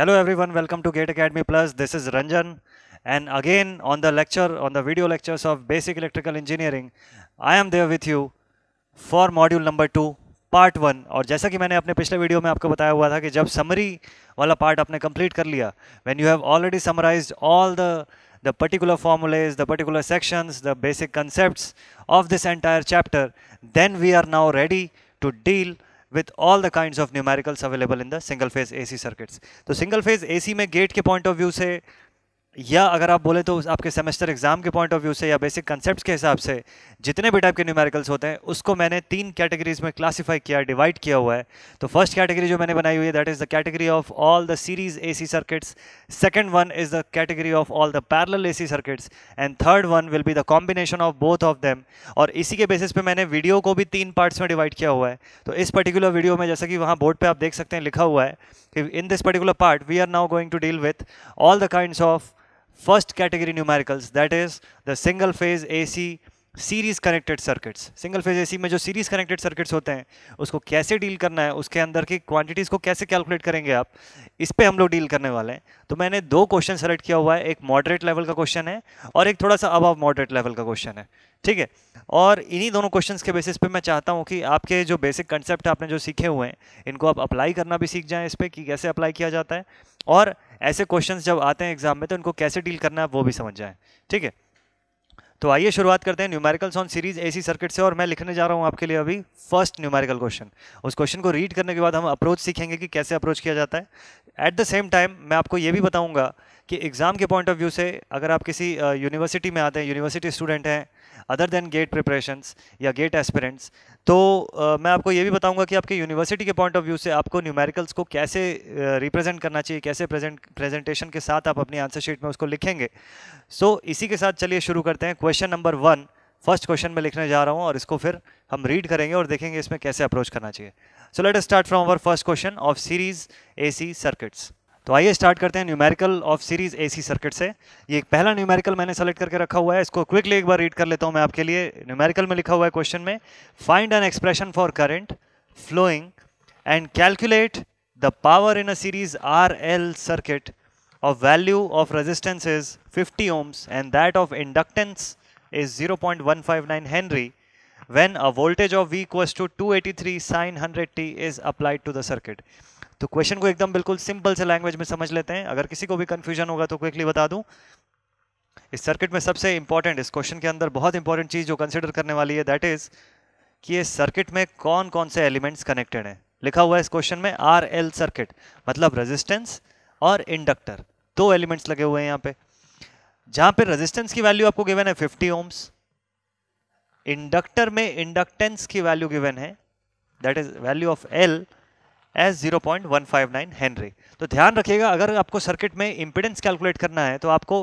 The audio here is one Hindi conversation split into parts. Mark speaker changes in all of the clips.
Speaker 1: Hello everyone, welcome to Gate Academy Plus. This is Ranjan and again on the lecture, on the video lectures of Basic Electrical Engineering, I am there with you for module number two part one और जैसा कि मैंने अपने पिछले वीडियो में आपको बताया हुआ था कि जब समरी वाला पार्ट आपने कंप्लीट कर लिया when you have already summarise all the the particular formulas, the particular sections, the basic concepts of this entire chapter, then we are now ready to deal with all the kinds of numericals available in the single phase AC circuits. तो सिंगल फेज AC में गेट के पॉइंट ऑफ व्यू से या अगर आप बोले तो आपके सेमेस्टर एग्जाम के पॉइंट ऑफ व्यू से या बेसिक कॉन्सेप्ट्स के हिसाब से जितने भी टाइप के न्यूमेरिकल्स होते हैं उसको मैंने तीन कैटेगरीज में क्लासिफाई किया डिवाइड किया हुआ है तो फर्स्ट कैटेगरी जो मैंने बनाई हुई है that is the category of all the series C circuits second one is the category of all the parallel C circuits and third one will be the combination of both of them और इसी के बेसिस पर मैंने वीडियो को भी तीन पार्ट्स में डिवाइड किया हुआ है तो इस पर्टिकुलर वीडियो में जैसा कि वहाँ बोर्ड पर आप देख सकते हैं लिखा हुआ है कि in this particular part we are now going to deal with all the kind of first category numericals that is the single phase AC series connected circuits single phase AC में जो सीरीज कनेक्टेड सर्किट्स होते हैं उसको कैसे डील करना है उसके अंदर की क्वांटिटीज़ को कैसे कैलकुलेट करेंगे आप इस पर हम लोग डील करने वाले हैं तो मैंने दो क्वेश्चन सेलेक्ट किया हुआ है एक मॉडरेट लेवल का क्वेश्चन है और एक थोड़ा सा अब मॉडरेट लेवल का क्वेश्चन है ठीक है और इन्हीं दोनों क्वेश्चन के बेसिस पर मैं चाहता हूँ कि आपके जो बेसिक कंसेप्ट आपने जो सीखे हुए हैं इनको आप अप्लाई करना भी सीख जाएँ इस पर कि कैसे अप्लाई किया जाता है और ऐसे क्वेश्चन जब आते हैं एग्जाम में तो इनको कैसे डील करना है वो भी समझ जाएँ ठीक है तो आइए शुरुआत करते हैं numericals on series AC circuit से और मैं लिखने जा रहा हूँ आपके लिए अभी फर्स्ट न्यूमेरिकल क्वेश्चन उस क्वेश्चन को रीड करने के बाद हम अप्रोच सीखेंगे कि कैसे अप्रोच किया जाता है एट द सेम टाइम मैं आपको ये भी बताऊँगा कि एग्ज़ाम के पॉइंट ऑफ व्यू से अगर आप किसी यूनिवर्सिटी में आते हैं यूनिवर्सिटी स्टूडेंट हैं अदर देन गेट प्रिपरेशंस या गेट एस्पिरेंट्स तो आ, मैं आपको ये भी बताऊंगा कि आपके यूनिवर्सिटी के पॉइंट ऑफ व्यू से आपको न्यूमेरिकल्स को कैसे रिप्रेजेंट करना चाहिए कैसे प्रेजेंट प्रेजेंटेशन के साथ आप अपनी आंसर शीट में उसको लिखेंगे सो so, इसी के साथ चलिए शुरू करते हैं question number one first question में लिखने जा रहा हूँ और इसको फिर हम रीड करेंगे और देखेंगे इसमें कैसे अप्रोच करना चाहिए so let start from our first question of series AC circuits तो आइए स्टार्ट करते हैं numerical of series AC circuit से ये पहला न्यूमेरिकल मैंने सेलेक्ट करके रखा हुआ है इसको क्विकली एक बार रीड कर लेता हूं मैं आपके लिए न्यूमेरिकल में लिखा हुआ है क्वेश्चन में find an expression for current flowing and calculate the power in a series R L circuit of value of resistance is 50 ohms and that of inductance is 0.159 Henry when a voltage of V equals to 283 sine 100t is applied to the circuit तो क्वेश्चन को एकदम बिल्कुल सिंपल से लैंग्वेज में समझ लेते हैं अगर किसी को भी कन्फ्यूजन होगा तो क्विकली बता दूँ इस सर्किट में सबसे इंपॉर्टेंट इस क्वेश्चन के अंदर बहुत इंपॉर्टेंट चीज़ जो कंसिडर करने वाली है दैट इज़ कि ये सर्किट में कौन कौन से एलिमेंट्स कनेक्टेड हैं लिखा हुआ है इस क्वेश्चन में आर एल सर्किट मतलब रेजिस्टेंस और इंडक्टर दो एलिमेंट्स लगे हुए हैं यहाँ पे जहाँ पे रेजिस्टेंस की वैल्यू आपको गिवन है 50 ओम्स इंडक्टर में इंडक्टेंस की वैल्यू गिवन है that is value of L as nine henry तो ध्यान रखिएगा अगर आपको सर्किट में इम्पिडेंस कैलकुलेट करना है तो आपको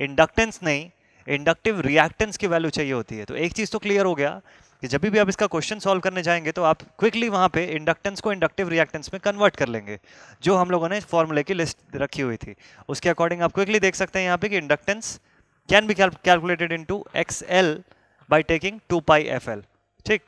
Speaker 1: इंडक्टेंस नहीं इंडक्टिव रिएक्टेंस की वैल्यू चाहिए होती है तो एक चीज़ तो क्लियर हो गया कि जब भी आप इसका क्वेश्चन सॉल्व करने जाएंगे तो आप क्विकली वहाँ पे इंडक्टेंस को इंडक्टिव रिएक्टेंस में कन्वर्ट कर लेंगे जो हम लोगों ने फॉर्मूले की लिस्ट रखी हुई थी उसके अकॉर्डिंग आप क्विकली देख सकते हैं यहाँ पे कि inductance can be calculated into X L by taking two pi F L ठीक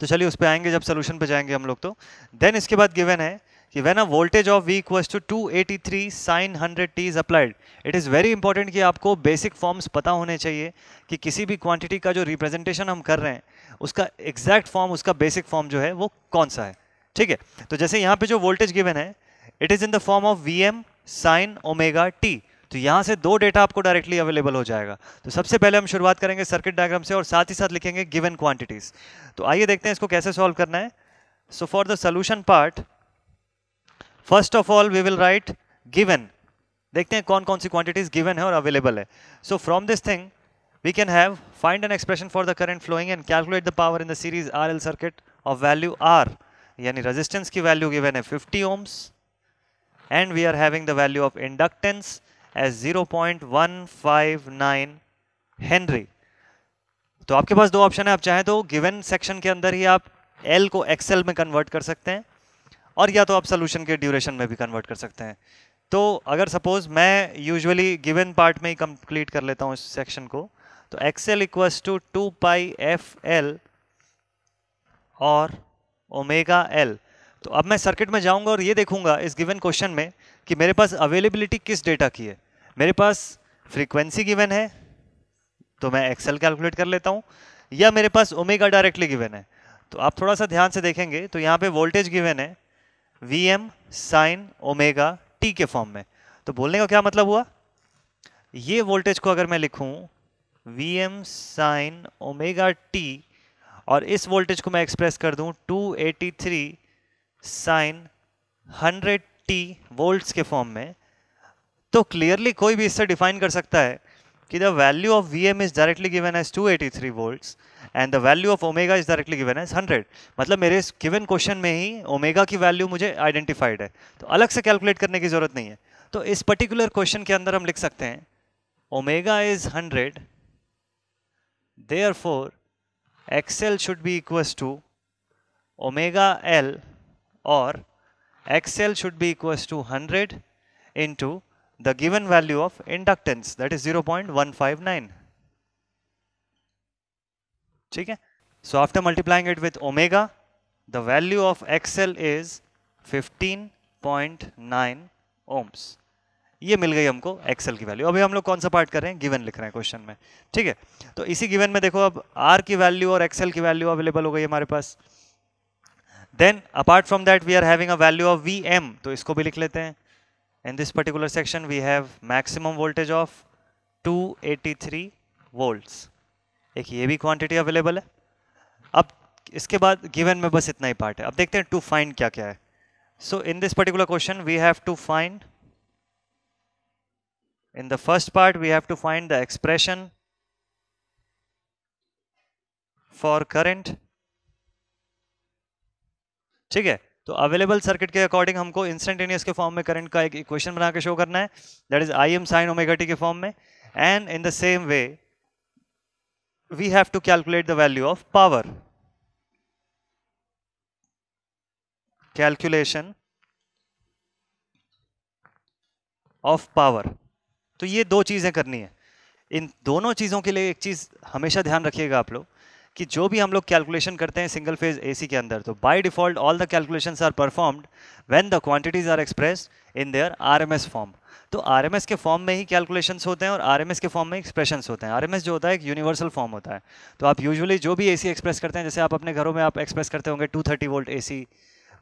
Speaker 1: तो चलिए उस पर आएंगे जब सोल्यूशन पे जाएंगे हम लोग तो देन इसके बाद गिवन है कि when a voltage of V equals to two eighty three sine hundred T is applied it is very important कि आपको बेसिक फॉर्म्स पता होने चाहिए कि किसी भी क्वांटिटी का जो रिप्रेजेंटेशन हम कर रहे हैं उसका एग्जैक्ट फॉर्म उसका बेसिक फॉर्म जो है वो कौन सा है ठीक है तो जैसे यहाँ पे जो वोल्टेज गिवन है it is in the form of V M sine omega T तो यहाँ से दो डेटा आपको डायरेक्टली अवेलेबल हो जाएगा तो सबसे पहले हम शुरुआत करेंगे सर्किट डायग्राम से और साथ ही साथ लिखेंगे गिवन क्वांटिटीज तो आइए देखते हैं इसको कैसे सॉल्व करना है so for the solution part first of all we will write given देखते हैं कौन कौन सी क्वांटिटीज गिवन है और अवेलेबल है so from this thing can have find an expression for the current flowing and calculate the power in the series R L circuit of value R यानी रेजिस्टेंस की वैल्यू गिवन है 50 ohms and we are having the value of inductance as 0.159 henry तो आपके पास दो ऑप्शन है आप चाहें तो गिवन सेक्शन के अंदर ही आप एल को एक्सएल में कन्वर्ट कर सकते हैं और या तो आप सोल्यूशन के ड्यूरेशन में भी कन्वर्ट कर सकते हैं तो अगर सपोज मैं यूजुअली गिवन पार्ट में ही कंप्लीट कर लेता हूँ इस सेक्शन को तो X L equals to two pi F L और ओमेगा एल तो अब मैं सर्किट में जाऊंगा और ये देखूंगा इस गिवन क्वेश्चन में कि मेरे पास अवेलेबिलिटी किस डेटा की है मेरे पास फ्रीक्वेंसी गिवन है तो मैं एक्सेल कैलकुलेट कर लेता हूँ या मेरे पास ओमेगा डायरेक्टली गिवन है तो आप थोड़ा सा ध्यान से देखेंगे तो यहाँ पे वोल्टेज गिवन है V M sine omega T के फॉर्म में तो बोलने का क्या मतलब हुआ ये वोल्टेज को अगर मैं लिखूँ V M sine omega T और इस वोल्टेज को मैं एक्सप्रेस कर दूँ two eighty three sine hundred T volts के फॉर्म में तो क्लियरली कोई भी इससे डिफाइन कर सकता है कि the value of V M is directly given as 283 eighty three volt and the value of omega is directly given as 100 मतलब मेरे इस गिवन क्वेश्चन में ही ओमेगा की वैल्यू मुझे आइडेंटिफाइड है तो अलग से कैलकुलेट करने की ज़रूरत नहीं है तो इस पर्टिकुलर क्वेश्चन के अंदर हम लिख सकते हैं omega is hundred are for X L should be equals to omega L और X L should be equals to hundred into the given value of inductance that is 0.159 ठीक है so after multiplying it with omega the value of xl is 15.9 ohms ये मिल गई हमको एक्सएल की वैल्यू अभी हम लोग कौन सा पार्ट कर रहे हैं गिवन लिख रहे हैं क्वेश्चन में ठीक है तो इसी गिवन में देखो अब आर की वैल्यू और एक्सएल की वैल्यू अवेलेबल हो गई हमारे पास then apart from that we are having a value of V M तो इसको भी लिख लेते हैं in this particular section we have maximum voltage of 283 volts ek ye bhi quantity available hai ab iske baad given mein bas itna hi part hai ab dekhte hain to find kya kya hai so in this particular question we have to find in the first part we have to find the expression for current ठीक है तो अवेलेबल सर्किट के अकॉर्डिंग हमको इंस्टेंटेनियस के फॉर्म में करंट का एक इक्वेशन बना के शो करना है that is I M sine omega T के फॉर्म में and in the same way we have to calculate the value of power calculation of power तो ये दो चीज़ें करनी है इन दोनों चीज़ों के लिए एक चीज़ हमेशा ध्यान रखिएगा आप लोग कि जो भी हम लोग कैलकुलेशन करते हैं सिंगल फेज एसी के अंदर तो by default all the calculations are performed when the quantities are express in their RMS form तो आरएमएस के फॉर्म में ही कैलकुलेशंस होते हैं और आरएमएस के फॉर्म में एक्सप्रेशन होते हैं आरएमएस जो होता है एक यूनिवर्सल फॉर्म होता है तो आप यूजुअली जो भी सी एक्सप्रेस करते हैं जैसे आप अपने घरों में आप एक्सप्रेस करते होंगे 230 वोल्ट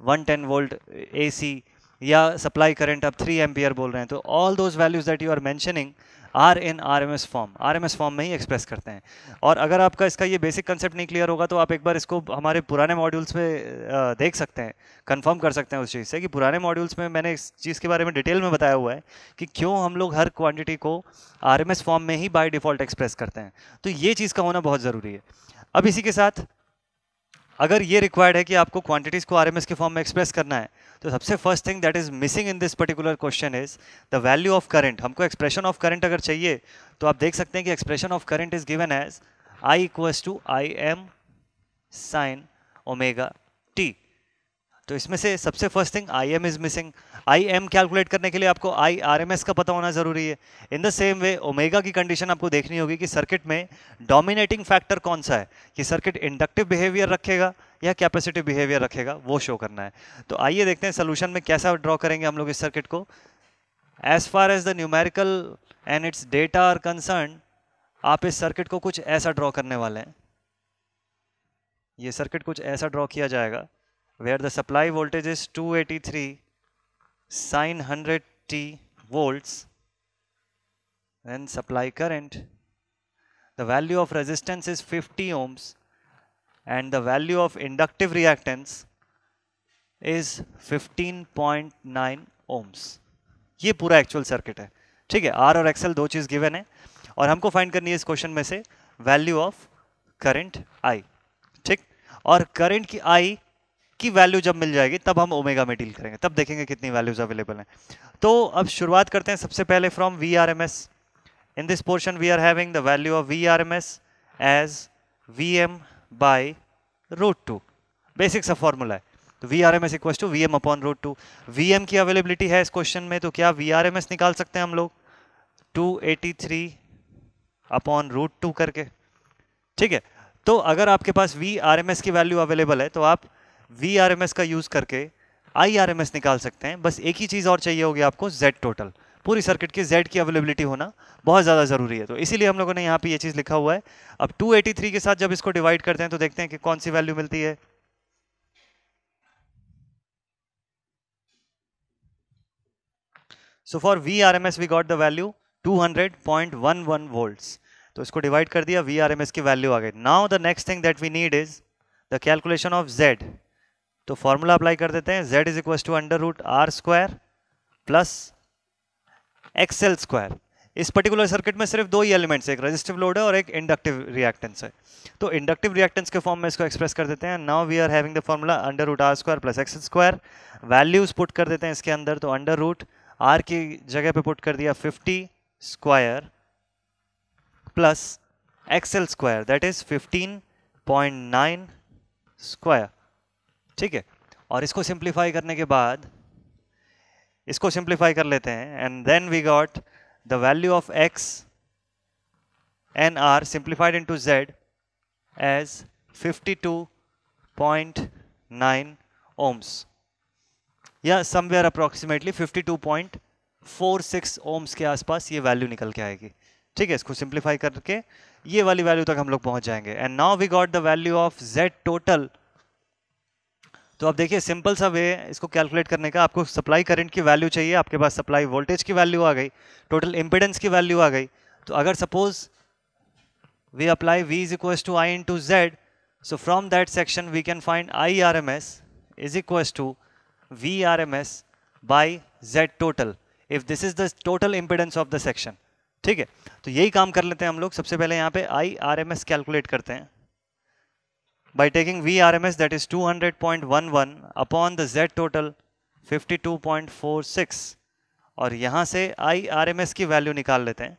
Speaker 1: वन टेन वोल्ट सी या सप्लाई करेंट आप थ्री एम बोल रहे हैं तो all those values that you are mentioning are in R M S form R M S form में ही एक्सप्रेस करते हैं और अगर आपका इसका ये बेसिक कंसेप्ट नहीं क्लियर होगा तो आप एक बार इसको हमारे पुराने मॉड्यूल्स में देख सकते हैं कन्फर्म कर सकते हैं उस चीज़ से कि पुराने मॉड्यूल्स में मैंने इस चीज़ के बारे में डिटेल में बताया हुआ है कि क्यों हम लोग हर क्वान्टिटी को आर एम एस फॉर्म में ही बाई डिफ़ॉल्ट एक्सप्रेस करते हैं तो ये चीज़ का होना बहुत ज़रूरी है अब इसी के साथ अगर ये रिक्वायर्ड है कि आपको क्वांटिटीज़ को आर के फॉर्म में एक्सप्रेस करना है तो सबसे first thing that is missing in this particular question is the value of current हमको एक्सप्रेशन ऑफ करंट अगर चाहिए तो आप देख सकते हैं कि expression of current is given as I equals to I M sine omega तो इसमें से सबसे first thing I M is missing I M calculate करने के लिए आपको आई आर एम एस का पता होना ज़रूरी है in the same way omega की कंडीशन आपको देखनी होगी कि सर्किट में डोमिनेटिंग फैक्टर कौन सा है कि सर्किट इंडक्टिव बिहेवियर रखेगा या कैपेसिटिव बिहेवियर रखेगा वो शो करना है तो आइए देखते हैं सोल्यूशन में कैसा ड्रॉ करेंगे हम लोग इस सर्किट को as far as the numerical and its data are concern आप इस सर्किट को कुछ ऐसा ड्रॉ करने वाले हैं ये सर्किट कुछ ऐसा ड्रॉ किया जाएगा where the supply voltage is 283 sine 100 t volts and supply current the value of resistance is 50 ohms and the value of inductive reactance is 15.9 ohms ये पूरा एक्चुअल सर्किट है ठीक है आर और एक्सएल दो चीज़ गिवन है और हमको फाइंड करनी है इस क्वेश्चन में से वैल्यू ऑफ करंट आई ठीक और करंट की आई की वैल्यू जब मिल जाएगी तब हम ओमेगा में डील करेंगे तब देखेंगे कितनी वैल्यूज अवेलेबल हैं तो अब शुरुआत करते हैं सबसे पहले from V R M S in this portion we are having the value of V R M S as V M by root two basic सा फॉर्मूला है तो V R M S equal to V M upon root two V M की अवेलेबिलिटी है इस क्वेश्चन में तो क्या वी आर एम एस निकाल सकते हैं हम लोग two eighty three upon root two करके ठीक है तो अगर आपके पास वी आर एम एस की वैल्यू अवेलेबल है तो आप वी आर एम एस का यूज़ करके आई आर एम एस निकाल सकते हैं बस एक ही चीज़ और चाहिए होगी आपको जेड टोटल पूरी सर्किट की जेड की अवेलेबिलिटी होना बहुत ज़्यादा ज़रूरी है तो इसीलिए हम लोगों ने यहाँ पे ये चीज़ लिखा हुआ है अब 283 के साथ जब इसको डिवाइड करते हैं तो देखते हैं कि कौन सी वैल्यू मिलती है so for V R M S we got the value 200.11 volts तो इसको डिवाइड कर दिया वी आर एम एस की वैल्यू आ गई now the next thing that we need is the calculation of Z तो फॉर्मूला अप्लाई कर देते हैं Z is equal to under root R square plus X L square इस पर्टिकुलर सर्किट में सिर्फ दो ही एलिमेंट्स एक रजिस्टिव लोड है और एक इंडक्टिव रिएक्टेंस है तो इंडक्टिव रिएक्टेंस के फॉर्म में इसको एक्सप्रेस कर देते हैं now we are having the formula under root R square plus X L square values put कर देते हैं इसके अंदर तो अंडर रूट आर की जगह पे पुट कर दिया fifty square plus X L square that is fifteen point nine square ठीक है और इसको सिंप्लीफाई करने के बाद इसको सिंप्लीफाई कर लेते हैं and then we got the value of X and R simplified into Z as 52.9 ohms या समवेयर अप्रॉक्सीमेटली 52.46 ओम्स के आसपास ये वैल्यू निकल के आएगी ठीक है इसको सिंप्लीफाई करके ये वाली वैल्यू तक हम लोग पहुंच जाएंगे and now we got the value of Z total तो आप देखिए सिंपल सा वे इसको कैलकुलेट करने का आपको सप्लाई करंट की वैल्यू चाहिए आपके पास सप्लाई वोल्टेज की वैल्यू आ गई टोटल इम्पिडेंस की वैल्यू आ गई तो अगर suppose V V apply is to I into Z so from that section we can find I R M S is equal to V R M S by Z total if this is the total impedance of the section ठीक है तो यही काम कर लेते हैं हम लोग सबसे पहले यहाँ पे I R M S calculate करते हैं by taking VRMS that is 200.11 upon the Z total 52.46 और यहाँ से एस की वैल्यू निकाल लेते हैं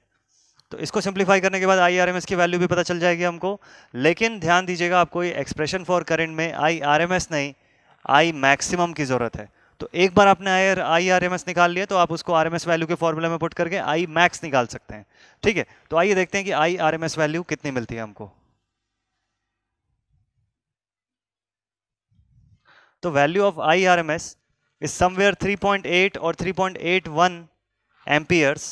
Speaker 1: तो इसको सिंप्लीफाई करने के बाद एस की वैल्यू भी पता चल जाएगी हमको लेकिन ध्यान दीजिएगा आपको ये एक्सप्रेशन फॉर करेंट में एस नहीं आई मैक्सिमम की ज़रूरत है तो एक बार आपने I I R M S निकाल लिया तो आप उसको आर एम एस वैल्यू के फॉर्मूले में पुट करके आई मैक्स निकाल सकते हैं ठीक है तो आइए देखते हैं कि I R M S value कितनी मिलती है हमको तो value of I R M S is somewhere 3.8 और 3.81 एम्पियर्स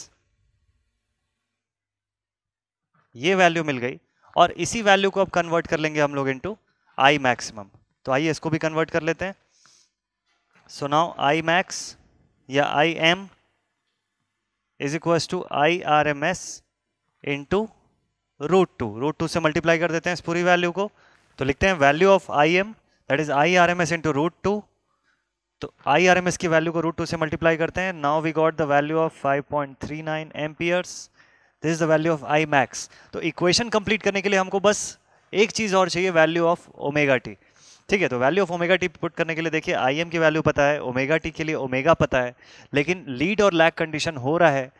Speaker 1: ये वैल्यू मिल गई और इसी वैल्यू को अब कन्वर्ट कर लेंगे हम लोग इनटू आई मैक्सिमम तो आइए इसको भी कन्वर्ट कर लेते हैं सो नाउ आई मैक्स या I M is equals to I R M S into root two root two से मल्टीप्लाई कर देते हैं इस पूरी वैल्यू को तो लिखते हैं value of I M that is I R M S into root two तो आई आर एम एस की वैल्यू को रूट टू से मल्टीप्लाई करते हैं now we got the value of five point three nine amperes this is the value of I max तो इक्वेशन कंप्लीट करने के लिए हमको बस एक चीज़ और चाहिए वैल्यू ऑफ ओमेगा टी ठीक है तो value of omega T put करने के लिए देखिए आई एम की वैल्यू पता है ओमेगा टी के लिए ओमेगा पता है लेकिन लीड और लैग कंडीशन हो रहा है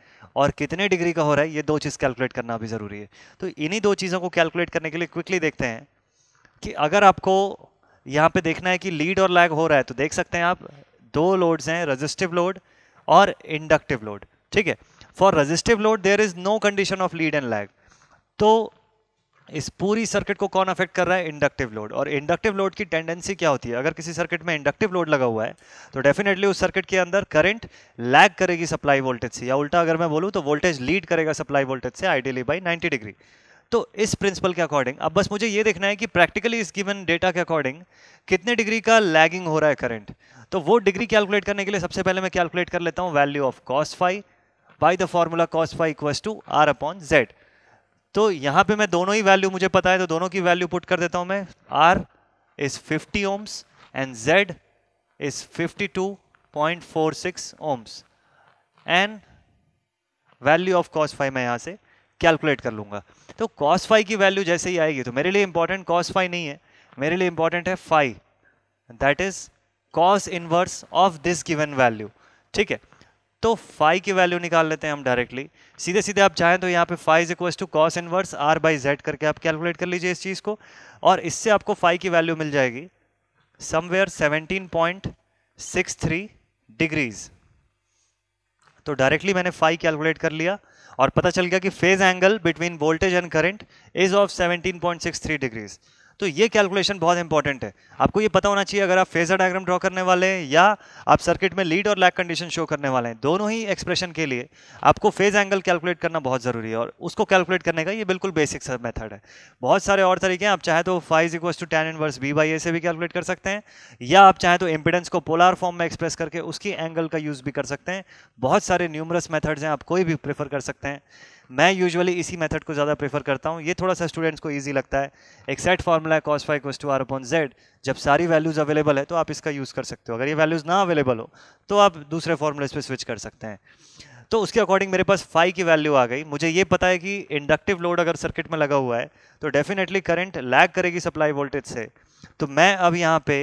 Speaker 1: और कितने डिग्री का हो रहा है ये दो चीज़ कैलकुलेट करना भी ज़रूरी है तो इन्हीं दो चीज़ों को कैलकुलेट करने के लिए क्विकली देखते हैं कि अगर आपको यहाँ पे देखना है कि लीड और लैग हो रहा है तो देख सकते हैं आप दो लोड्स हैं रजिस्टिव लोड और इंडक्टिव लोड ठीक है for resistive load there is no condition of lead and lag तो इस पूरी सर्किट को कौन अफेक्ट कर रहा है इंडक्टिव लोड और इंडक्टिव लोड की टेंडेंसी क्या होती है अगर किसी सर्किट में इंडक्टिव लोड लगा हुआ है तो डेफिनेटली उस सर्किट के अंदर करंट लैग करेगी सप्लाई वोल्टेज से या उल्टा अगर मैं बोलूँ तो वोल्टेज लीड करेगा सप्लाई वोल्टेज से आइडियली बाई 90 डिग्री तो इस प्रिंसिपल के अकॉर्डिंग अब बस मुझे ये देखना है कि प्रैक्टिकली इस गिवन डेटा के अकॉर्डिंग कितने डिग्री का लैगिंग हो रहा है करंट तो वो डिग्री कैलकुलेट करने के लिए सबसे पहले मैं कैलकुलेट कर लेता हूँ value of cos phi by the formula cos phi equals to R upon Z तो यहाँ पे मैं दोनों ही वैल्यू मुझे पता है तो दोनों की वैल्यू पुट कर देता हूँ मैं R is fifty ohms and Z is six ohms and value of cos phi मैं यहाँ से कैलकुलेट कर लूँगा तो कॉस फाइव की वैल्यू जैसे ही आएगी तो मेरे लिए इंपॉर्टेंट कॉस फाइव नहीं है मेरे लिए इंपॉर्टेंट है phi that is cos inverse of this given value ठीक है तो फाइव की वैल्यू निकाल लेते हैं हम डायरेक्टली सीधे सीधे आप चाहें तो यहाँ पे phi is equal to cos inverse R by Z करके आप कैलकुलेट कर लीजिए इस चीज़ को और इससे आपको फाइव की वैल्यू मिल जाएगी somewhere seventeen point six three degrees तो डायरेक्टली मैंने फाइव कैलकुलेट कर लिया और पता चल गया कि phase angle between voltage and current is of 17.63 degrees तो ये कैलकुलेशन बहुत इंपॉर्टेंट है आपको ये पता होना चाहिए अगर आप फेजर डायग्राम ड्रॉ करने वाले हैं या आप सर्किट में लीड और लैग कंडीशन शो करने वाले हैं दोनों ही एक्सप्रेशन के लिए आपको फेज एंगल कैलकुलेट करना बहुत ज़रूरी है और उसको कैलकुलेट करने का ये बिल्कुल बेसिक मेथड है बहुत सारे और तरीके हैं आप चाहे तो phi equals to tan inverse B by A से भी कैलकुलेट कर सकते हैं या आप चाहे तो इंपिडेंस को पोलार फॉर्म में एक्सप्रेस करके उसकी एंगल का यूज़ भी कर सकते हैं बहुत सारे न्यूमरस मैथड्स हैं आप कोई भी प्रेफर कर सकते हैं मैं यूजुअली इसी मेथड को ज़्यादा प्रेफर करता हूँ ये थोड़ा सा स्टूडेंट्स को ईजी लगता है एक सेट फार्मूला है cos phi cos to R upon Z जब सारी वैल्यूज़ अवेलेबल है तो आप इसका यूज़ कर सकते हो अगर ये वैल्यूज़ ना अवेलेबल हो तो आप दूसरे फार्मूलेज पर स्विच कर सकते हैं तो उसके अकॉर्डिंग मेरे पास फाइव की वैल्यू आ गई मुझे ये पता है कि इंडक्टिव लोड अगर सर्किट में लगा हुआ है तो डेफिनेटली करंट लैग करेगी सप्लाई वोल्टेज से तो मैं अब यहाँ पे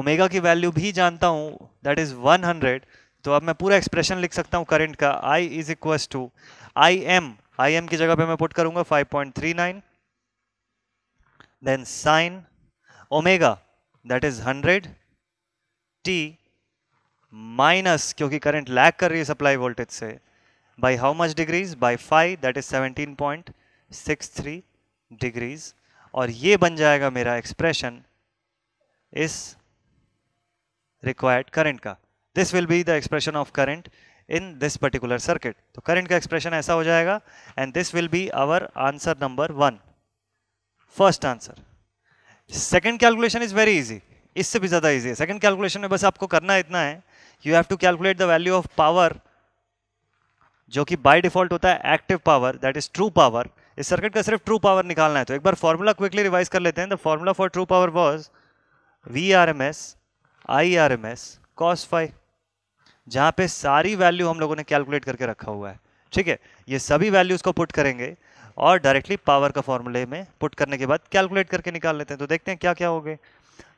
Speaker 1: ओमेगा की वैल्यू भी जानता हूँ दैट इज़ 100 तो अब मैं पूरा एक्सप्रेशन लिख सकता हूँ करंट का I is equals to I M I M की जगह पे मैं पुट करूंगा 5.39 then sine omega that is 100 T minus क्योंकि करंट लैग कर रही है सप्लाई वोल्टेज से by how much degrees by phi that is 17.63 degrees और ये बन जाएगा मेरा एक्सप्रेशन इस रिक्वायर्ड करंट का this will be the expression of current in this particular circuit तो करंट का एक्सप्रेशन ऐसा हो जाएगा and this will be our answer number one first answer second calculation is very easy इससे भी ज़्यादा इजी है सेकेंड कैलकुलेशन में बस आपको करना इतना है you have to calculate the value of power जो कि बाय डिफॉल्ट होता है active power that is true power इस सर्किट का सिर्फ ट्रू पावर निकालना है तो एक बार फॉर्मूला क्विकली रिवाइज कर लेते हैं the formula for true power was V R M S I R M S cos phi जहाँ पे सारी वैल्यू हम लोगों ने कैलकुलेट करके रखा हुआ है ठीक है ये सभी वैल्यूज़ को पुट करेंगे और डायरेक्टली पावर का फॉर्मूले में पुट करने के बाद कैलकुलेट करके निकाल लेते हैं तो देखते हैं क्या क्या हो गए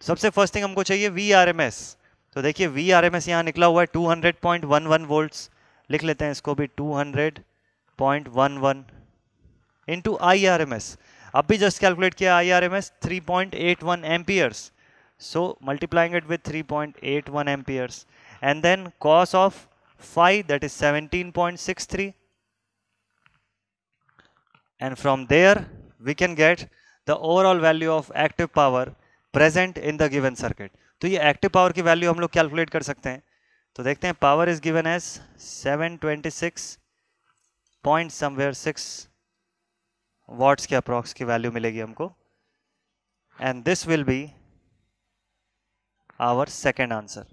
Speaker 1: सबसे फर्स्ट थिंग हमको चाहिए वी आर एम एस तो देखिए वी आर एम एस यहाँ निकला हुआ है two hundred point one one volts लिख लेते हैं इसको भी two hundred point one one into I R M S अब भी जस्ट कैलकुलेट किया I R M S three point eight one amperes so multiplying it with three point eight one amperes and then cos of phi that is 17.63 and from there we can get the overall value of active power present in the given circuit to ye active power ki value hum log calculate kar sakte hain to dekhte hain power is given as 726 point somewhere 6 watts ke approx ki value milegi humko and this will be our second answer